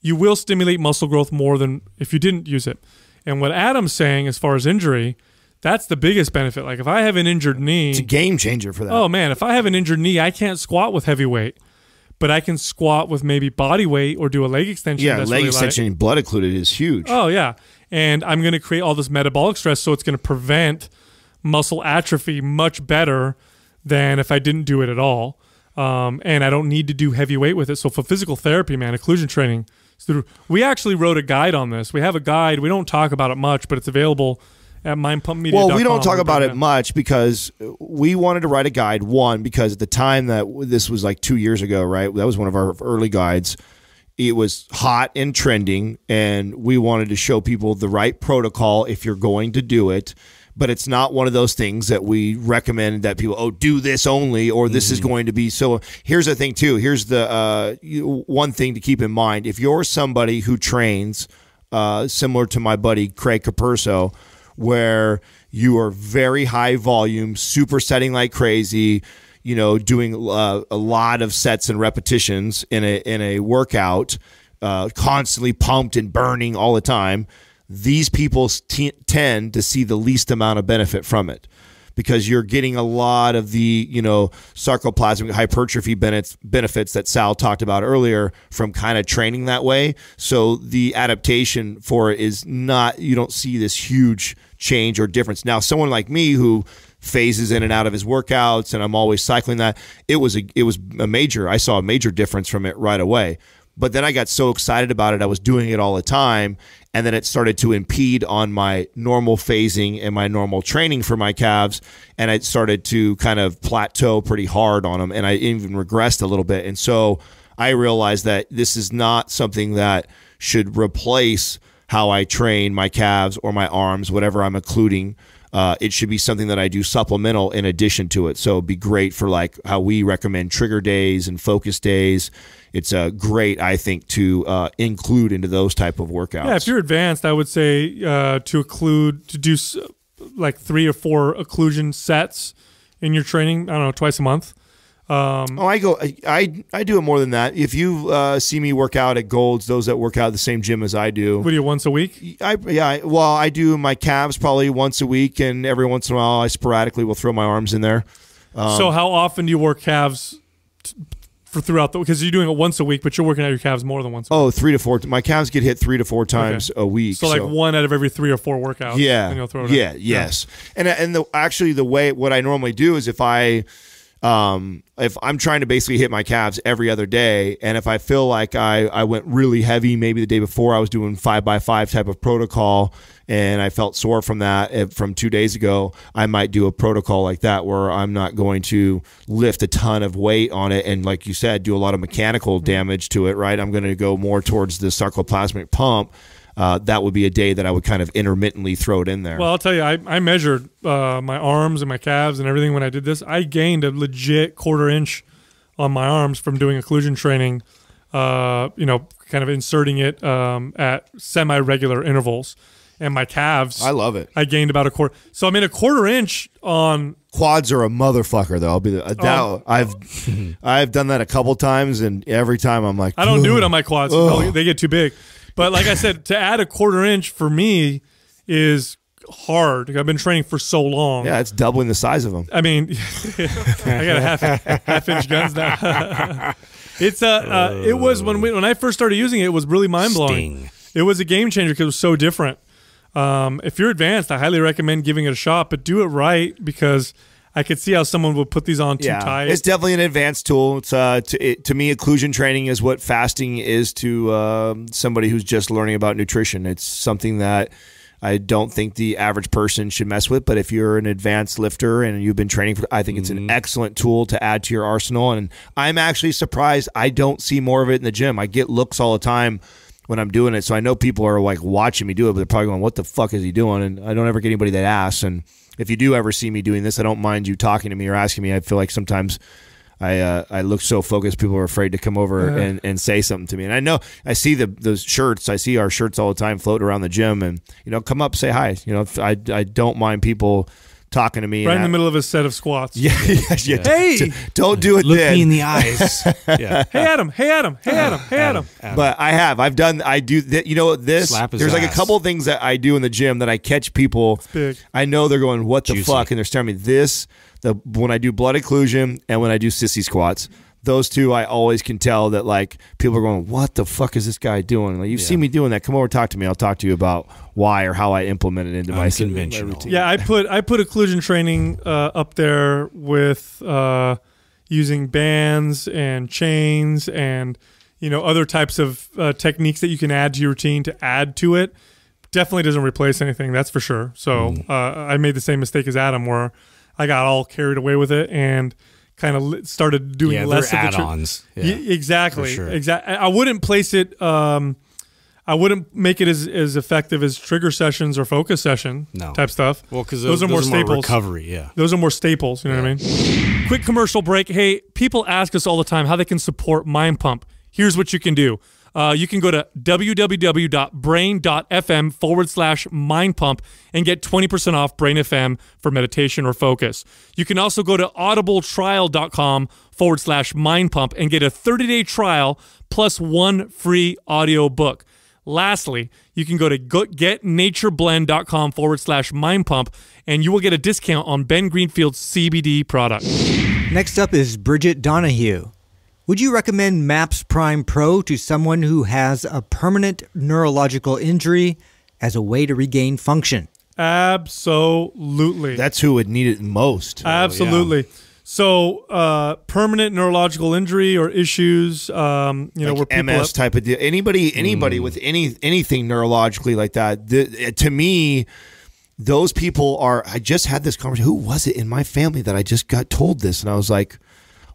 you will stimulate muscle growth more than if you didn't use it. And what Adam's saying as far as injury, that's the biggest benefit. Like if I have an injured knee, it's a game changer for that. Oh man, if I have an injured knee, I can't squat with heavy weight, but I can squat with maybe body weight or do a leg extension. Yeah, leg really extension, light. blood occluded is huge. Oh yeah, and I'm going to create all this metabolic stress, so it's going to prevent muscle atrophy much better than if I didn't do it at all. Um, and I don't need to do heavy weight with it. So for physical therapy, man, occlusion training. we actually wrote a guide on this. We have a guide. We don't talk about it much, but it's available at mindpumpmedia.com. Well, we don't talk about it much because we wanted to write a guide. One, because at the time that this was like two years ago, right? That was one of our early guides it was hot and trending and we wanted to show people the right protocol if you're going to do it but it's not one of those things that we recommend that people oh do this only or this mm-hmm. is going to be so here's the thing too here's the uh, one thing to keep in mind if you're somebody who trains uh, similar to my buddy craig caperso where you are very high volume super setting like crazy you know, doing uh, a lot of sets and repetitions in a in a workout, uh, constantly pumped and burning all the time, these people tend to see the least amount of benefit from it because you're getting a lot of the you know sarcoplasmic hypertrophy benefits that Sal talked about earlier from kind of training that way. So the adaptation for it is not you don't see this huge change or difference. Now someone like me who phases in and out of his workouts, and I'm always cycling that. It was a it was a major. I saw a major difference from it right away. But then I got so excited about it, I was doing it all the time, and then it started to impede on my normal phasing and my normal training for my calves, and it started to kind of plateau pretty hard on them, and I even regressed a little bit. And so I realized that this is not something that should replace how I train my calves or my arms, whatever I'm occluding uh, it should be something that I do supplemental in addition to it. So it'd be great for like how we recommend trigger days and focus days. It's uh, great, I think, to uh, include into those type of workouts. Yeah, if you're advanced, I would say uh, to include to do like three or four occlusion sets in your training. I don't know, twice a month. Um, oh, I go. I, I, I do it more than that. If you uh, see me work out at Gold's, those that work out at the same gym as I do, what do you once a week? I yeah. I, well, I do my calves probably once a week, and every once in a while, I sporadically will throw my arms in there. Um, so, how often do you work calves? for throughout the because you're doing it once a week, but you're working out your calves more than once. Oh, three to four. My calves get hit three to four times okay. a week. So, so like one out of every three or four workouts. Yeah, yeah, out. yes. Yeah. And and the actually the way what I normally do is if I um, if I'm trying to basically hit my calves every other day, and if I feel like I, I went really heavy, maybe the day before I was doing five by five type of protocol, and I felt sore from that from two days ago, I might do a protocol like that where I'm not going to lift a ton of weight on it, and like you said, do a lot of mechanical damage to it. Right, I'm going to go more towards the sarcoplasmic pump uh, that would be a day that I would kind of intermittently throw it in there. Well, I'll tell you, I, I measured uh, my arms and my calves and everything when I did this. I gained a legit quarter inch on my arms from doing occlusion training, uh, you know, kind of inserting it um, at semi regular intervals. And my calves. I love it. I gained about a quarter. So I mean, a quarter inch on quads are a motherfucker though. I'll be the doubt. Uh, um, oh. I've I've done that a couple times, and every time I'm like, I don't do it on my quads. they get too big. But like I said, to add a quarter inch for me is hard. I've been training for so long. Yeah, it's doubling the size of them. I mean, I got a half half inch guns now. it's a uh, uh, it was when we when I first started using it, it was really mind blowing. It was a game changer because it was so different. Um, if you're advanced, I highly recommend giving it a shot, but do it right because I could see how someone would put these on too yeah. tight. It's definitely an advanced tool. It's, uh, to, it, to me, occlusion training is what fasting is to uh, somebody who's just learning about nutrition. It's something that I don't think the average person should mess with. But if you're an advanced lifter and you've been training for, I think it's an mm-hmm. excellent tool to add to your arsenal. And I'm actually surprised I don't see more of it in the gym. I get looks all the time when I'm doing it. So I know people are like watching me do it, but they're probably going, what the fuck is he doing? And I don't ever get anybody that asks. And, if you do ever see me doing this, I don't mind you talking to me or asking me. I feel like sometimes I uh, I look so focused, people are afraid to come over yeah. and, and say something to me. And I know I see the those shirts. I see our shirts all the time float around the gym, and you know, come up, say hi. You know, I I don't mind people talking to me. Right in I, the middle of a set of squats. Yeah, yeah, yeah. Hey, don't do it. Look then. me in the eyes. yeah. Hey Adam. Hey Adam. Hey Adam. Hey Adam. Adam. But I have. I've done. I do. Th- you know this. there's ass. like a couple things that I do in the gym that I catch people. I know they're going, "What the Juicy. fuck?" And they're staring me. This the when I do blood occlusion and when I do sissy squats those two, I always can tell that like people are going, "What the fuck is this guy doing?" Like you've yeah. seen me doing that. Come over, talk to me. I'll talk to you about why or how I implemented it into my conventional. Yeah, I put I put occlusion training uh, up there with uh, using bands and chains and you know other types of uh, techniques that you can add to your routine to add to it. Definitely doesn't replace anything. That's for sure. So mm. Uh, I made the same mistake as Adam, where I got all carried away with it and kind of started doing yeah, less of add-ons. the add-ons. exactly. Sure. Exactly. I wouldn't place it. Um, I wouldn't make it as, as effective as trigger sessions or focus session no. type stuff. Well, because those, those, are more those staples. More recovery, yeah. Those are more staples. You know yeah. what I mean? Quick commercial break. Hey, people ask us all the time how they can support Mind Pump. Here's what you can do. Uh, you can go to www.brain.fm forward slash mind pump and get 20% off Brain FM for meditation or focus. You can also go to audibletrial.com forward slash mind pump and get a 30 day trial plus one free audio book. Lastly, you can go to getnatureblend.com forward slash mind pump and you will get a discount on Ben Greenfield's CBD product. Next up is Bridget Donahue. Would you recommend MAPS Prime Pro to someone who has a permanent neurological injury as a way to regain function? Absolutely. That's who would need it most. Oh, Absolutely. Yeah. So uh, permanent neurological injury or issues, um, you know, where MS type of deal. Anybody, anybody mm. with any anything neurologically like that. The, to me, those people are. I just had this conversation. Who was it in my family that I just got told this, and I was like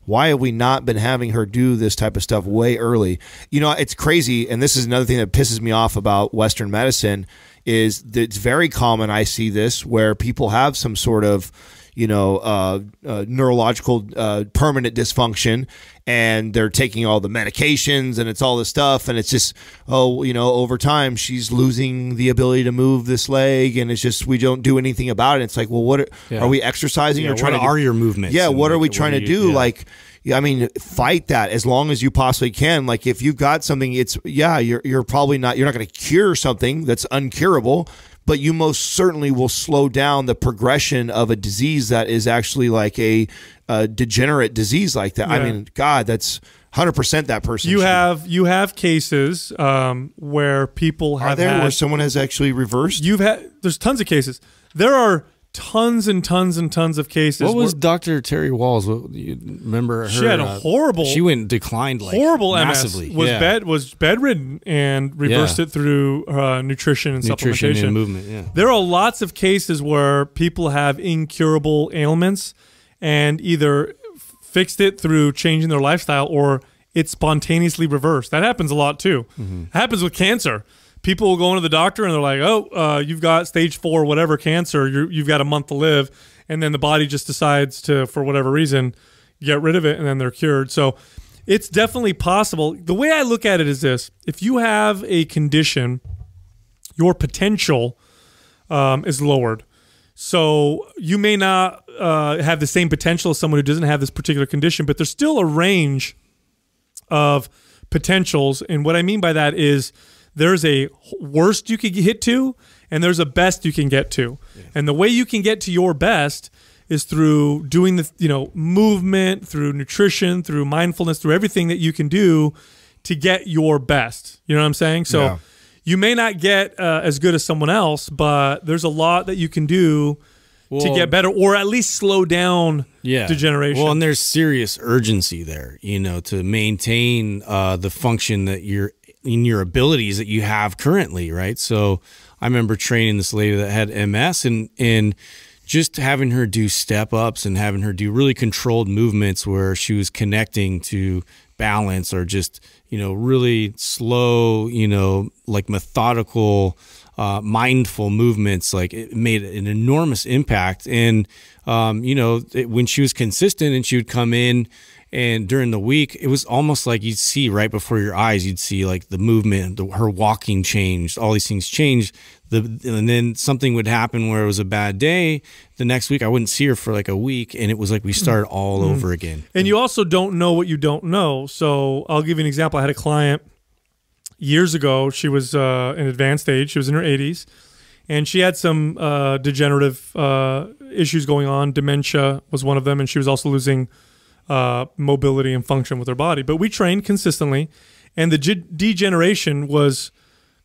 why have we not been having her do this type of stuff way early? You know, it's crazy, and this is another thing that pisses me off about Western medicine is that it's very common. I see this where people have some sort of you know, uh, uh, neurological uh, permanent dysfunction, and they're taking all the medications and it's all this stuff, and it's just, oh, you know, over time she's losing the ability to move this leg, and it's just we don't do anything about it. It's like, well, what are, yeah. are we exercising yeah, or trying to are your movements? Yeah, what are we trying you, to do? Yeah. Like. I mean, fight that as long as you possibly can. Like if you've got something, it's yeah, you're you're probably not you're not going to cure something that's uncurable, but you most certainly will slow down the progression of a disease that is actually like a, a degenerate disease like that. Yeah. I mean, God, that's hundred percent that person. You should. have you have cases um, where people have are there had, where someone has actually reversed. You've had there's tons of cases. There are tons and tons and tons of cases. What was Dr. Terry Walls? You remember her? She had a uh, horrible. She went declined like horrible massively. MS. Was yeah. bed was bedridden and reversed yeah. it through uh, nutrition and nutrition supplementation. And movement. Yeah. There are lots of cases where people have incurable ailments and either fixed it through changing their lifestyle or it spontaneously reversed. That happens a lot too. Mm -hmm. Happens with cancer people will go into the doctor and they're like, "Oh, uh, you've got stage four, whatever cancer. you have got a month to live," and then the body just decides to, for whatever reason, get rid of it, and then they're cured. So it's definitely possible. The way I look at it is this: if you have a condition, your potential um, is lowered. So you may not uh, have the same potential as someone who doesn't have this particular condition, but there's still a range of potentials. And what I mean by that is there's a worst you could hit to and there's a best you can get to. Yeah. And the way you can get to your best is through doing the you know movement, through nutrition, through mindfulness, through everything that you can do to get your best. You know what I'm saying? So yeah. you may not get uh, as good as someone else, but there's a lot that you can do well, to get better or at least slow down yeah. degeneration. Well, and there's serious urgency there, you know, to maintain uh, the function that you're in your abilities that you have currently, right? So I remember training this lady that had MS and and just having her do step ups and having her do really controlled movements where she was connecting to balance or just you know really slow you know like methodical uh, mindful movements like it made an enormous impact and um, you know it, when she was consistent and she would come in and during the week it was almost like you'd see right before your eyes you'd see like the movement the, her walking changed all these things changed the and then something would happen where it was a bad day the next week i wouldn't see her for like a week and it was like we hmm. started all mm. over again and you also don't know what you don't know so i'll give you an example i had a client years ago she was uh, advanced age she was in her 80s and she had some uh, degenerative uh, issues going on dementia was one of them and she was also losing uh, mobility and function with their body. But we trained consistently, and the g- degeneration was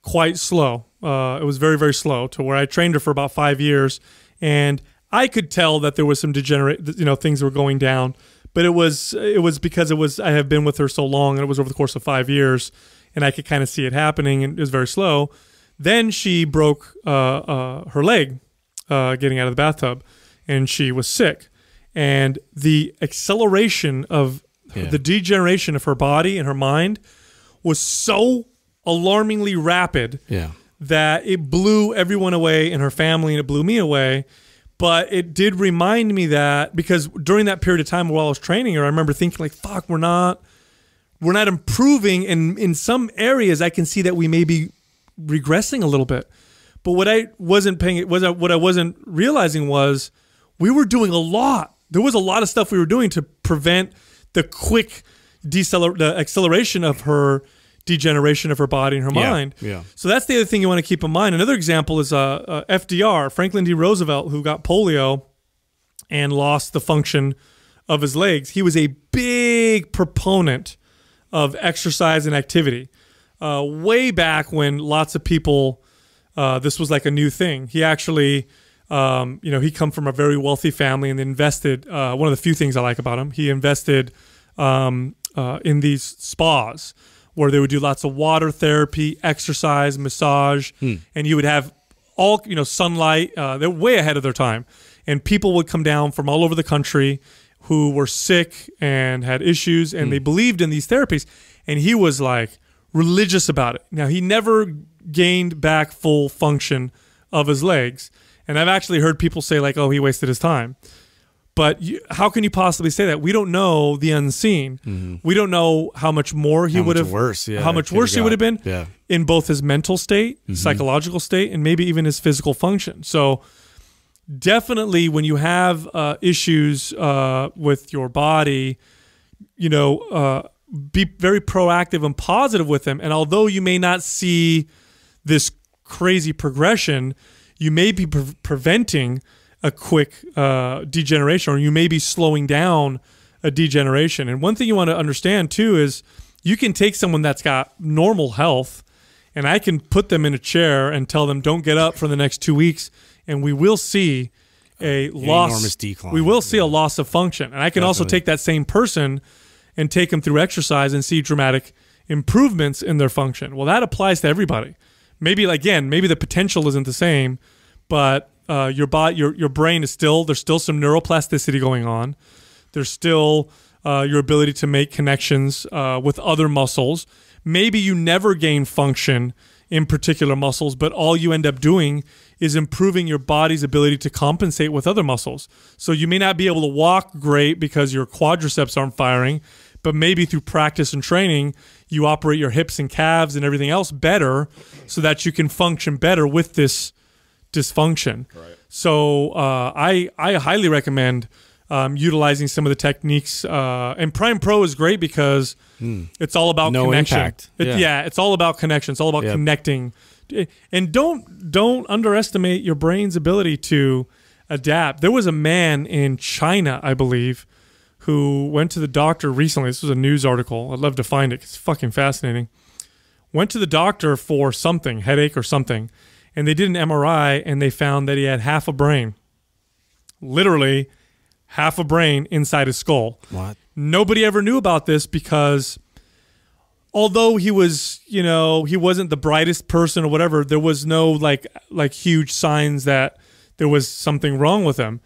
quite slow. Uh, it was very, very slow to where I trained her for about five years, and I could tell that there was some degenerate, you know, things were going down. But it was it was because it was I have been with her so long, and it was over the course of five years, and I could kind of see it happening, and it was very slow. Then she broke uh, uh her leg uh, getting out of the bathtub, and she was sick and the acceleration of yeah. the degeneration of her body and her mind was so alarmingly rapid yeah. that it blew everyone away in her family and it blew me away but it did remind me that because during that period of time while I was training her I remember thinking like fuck we're not we're not improving and in some areas I can see that we may be regressing a little bit but what I wasn't paying was what I wasn't realizing was we were doing a lot there was a lot of stuff we were doing to prevent the quick deceler- the acceleration of her degeneration of her body and her yeah, mind. Yeah. So that's the other thing you want to keep in mind. Another example is uh, uh, FDR, Franklin D. Roosevelt, who got polio and lost the function of his legs. He was a big proponent of exercise and activity. Uh, way back when lots of people, uh, this was like a new thing. He actually um, you know, he come from a very wealthy family and invested. Uh, one of the few things I like about him, he invested um, uh, in these spas where they would do lots of water therapy, exercise, massage, hmm. and you would have all you know sunlight. Uh, they're way ahead of their time, and people would come down from all over the country who were sick and had issues, and hmm. they believed in these therapies. And he was like religious about it. Now he never gained back full function of his legs and I've actually heard people say like, "Oh, he wasted his time." But you, how can you possibly say that? We don't know the unseen. Mm-hmm. We don't know how much more he would have worse, yeah, how much worse he would have been yeah. in both his mental state, mm-hmm. psychological state, and maybe even his physical function. So definitely, when you have uh, issues uh, with your body, you know, uh, be very proactive and positive with them. And although you may not see this crazy progression, you may be pre preventing a quick uh, degeneration, or you may be slowing down a degeneration. And one thing you want to understand too is you can take someone that's got normal health, and I can put them in a chair and tell them don't get up for the next two weeks, and we will see a An loss, enormous decline. We will see yeah. a loss of function, and I can Definitely. also take that same person and take them through exercise and see dramatic improvements in their function. Well, that applies to everybody. Maybe again, maybe the potential isn't the same but uh, your body, your your brain is still there's still some neuroplasticity going on. There's still uh, your ability to make connections uh, with other muscles. Maybe you never gain function in particular muscles, but all you end up doing is improving your body's ability to compensate with other muscles. So you may not be able to walk great because your quadriceps aren't firing, but maybe through practice and training, you operate your hips and calves and everything else better so that you can function better with this dysfunction. Right. So uh, I I highly recommend um, utilizing some of the techniques. Uh, and Prime Pro is great because mm. it's all about no connection. Impact. It, yeah. yeah. it's all about connection. It's all about yep. connecting. And don't don't underestimate your brain's ability to adapt. There was a man in China, I believe, who went to the doctor recently. This was a news article. I'd love to find it. It's fucking fascinating. Went to the doctor for something, headache or something, and they did an MRI and they found that he had half a brain. Literally half a brain inside his skull. What? Nobody ever knew about this because although he was, you know, he wasn't the brightest person or whatever, there was no like like huge signs that there was something wrong with him.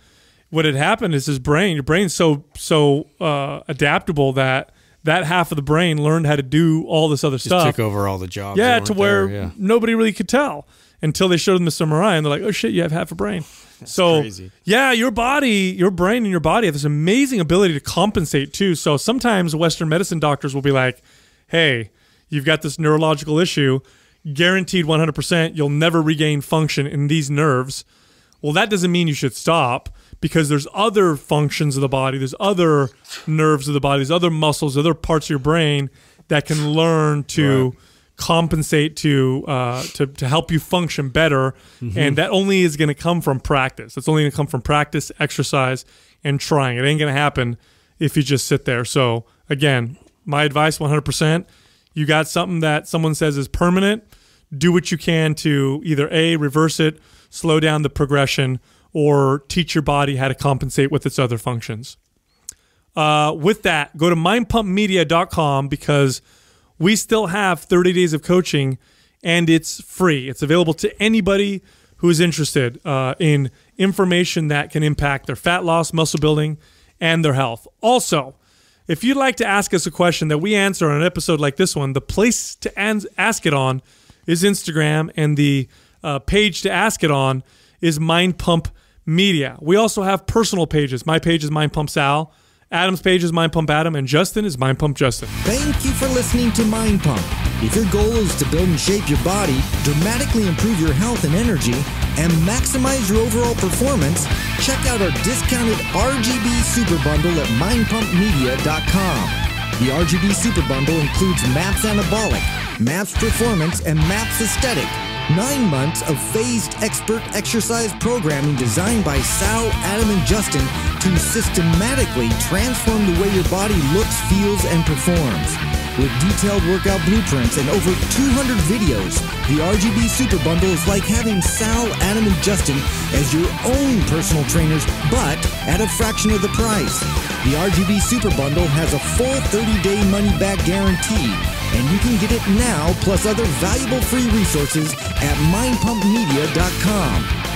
What had happened is his brain, your brain's so so uh, adaptable that that half of the brain learned how to do all this other Just stuff. Took over all the jobs. Yeah, to where there, yeah. nobody really could tell until they showed them the samurai and they're like, oh shit, you have half a brain. That's so crazy. yeah, your body, your brain, and your body have this amazing ability to compensate too. So sometimes Western medicine doctors will be like, hey, you've got this neurological issue, guaranteed 100%, you'll never regain function in these nerves. Well, that doesn't mean you should stop because there's other functions of the body, there's other nerves of the body, there's other muscles, other parts of your brain that can learn to right compensate to uh, to to help you function better, mm-hmm. and that only is going to come from practice. It's only going to come from practice, exercise, and trying. It ain't going to happen if you just sit there. So again, my advice, 100%. You got something that someone says is permanent. Do what you can to either a reverse it, slow down the progression, or teach your body how to compensate with its other functions. Uh, with that, go to mindpumpmedia.com because we still have 30 days of coaching and it's free. It's available to anybody who is interested uh, in information that can impact their fat loss, muscle building, and their health. Also, if you'd like to ask us a question that we answer on an episode like this one, the place to ask it on is Instagram, and the uh, page to ask it on is Mind Pump Media. We also have personal pages. My page is Mind Pump Sal. Adam's page is Mind Pump Adam, and Justin is Mind Pump Justin. Thank you for listening to Mind Pump. If your goal is to build and shape your body, dramatically improve your health and energy, and maximize your overall performance, check out our discounted RGB Super Bundle at mindpumpmedia.com. The RGB Super Bundle includes MAPS Anabolic, MAPS Performance, and MAPS Aesthetic Nine months of phased expert exercise programming designed by Sal, Adam, and Justin to systematically transform the way your body looks, feels, and performs. With detailed workout blueprints and over 200 videos, the RGB Super Bundle is like having Sal, Adam, and Justin as your own personal trainers, but at a fraction of the price. The RGB Super Bundle has a full 30-day money-back guarantee, and you can get it now plus other valuable free resources at mindpumpmedia.com.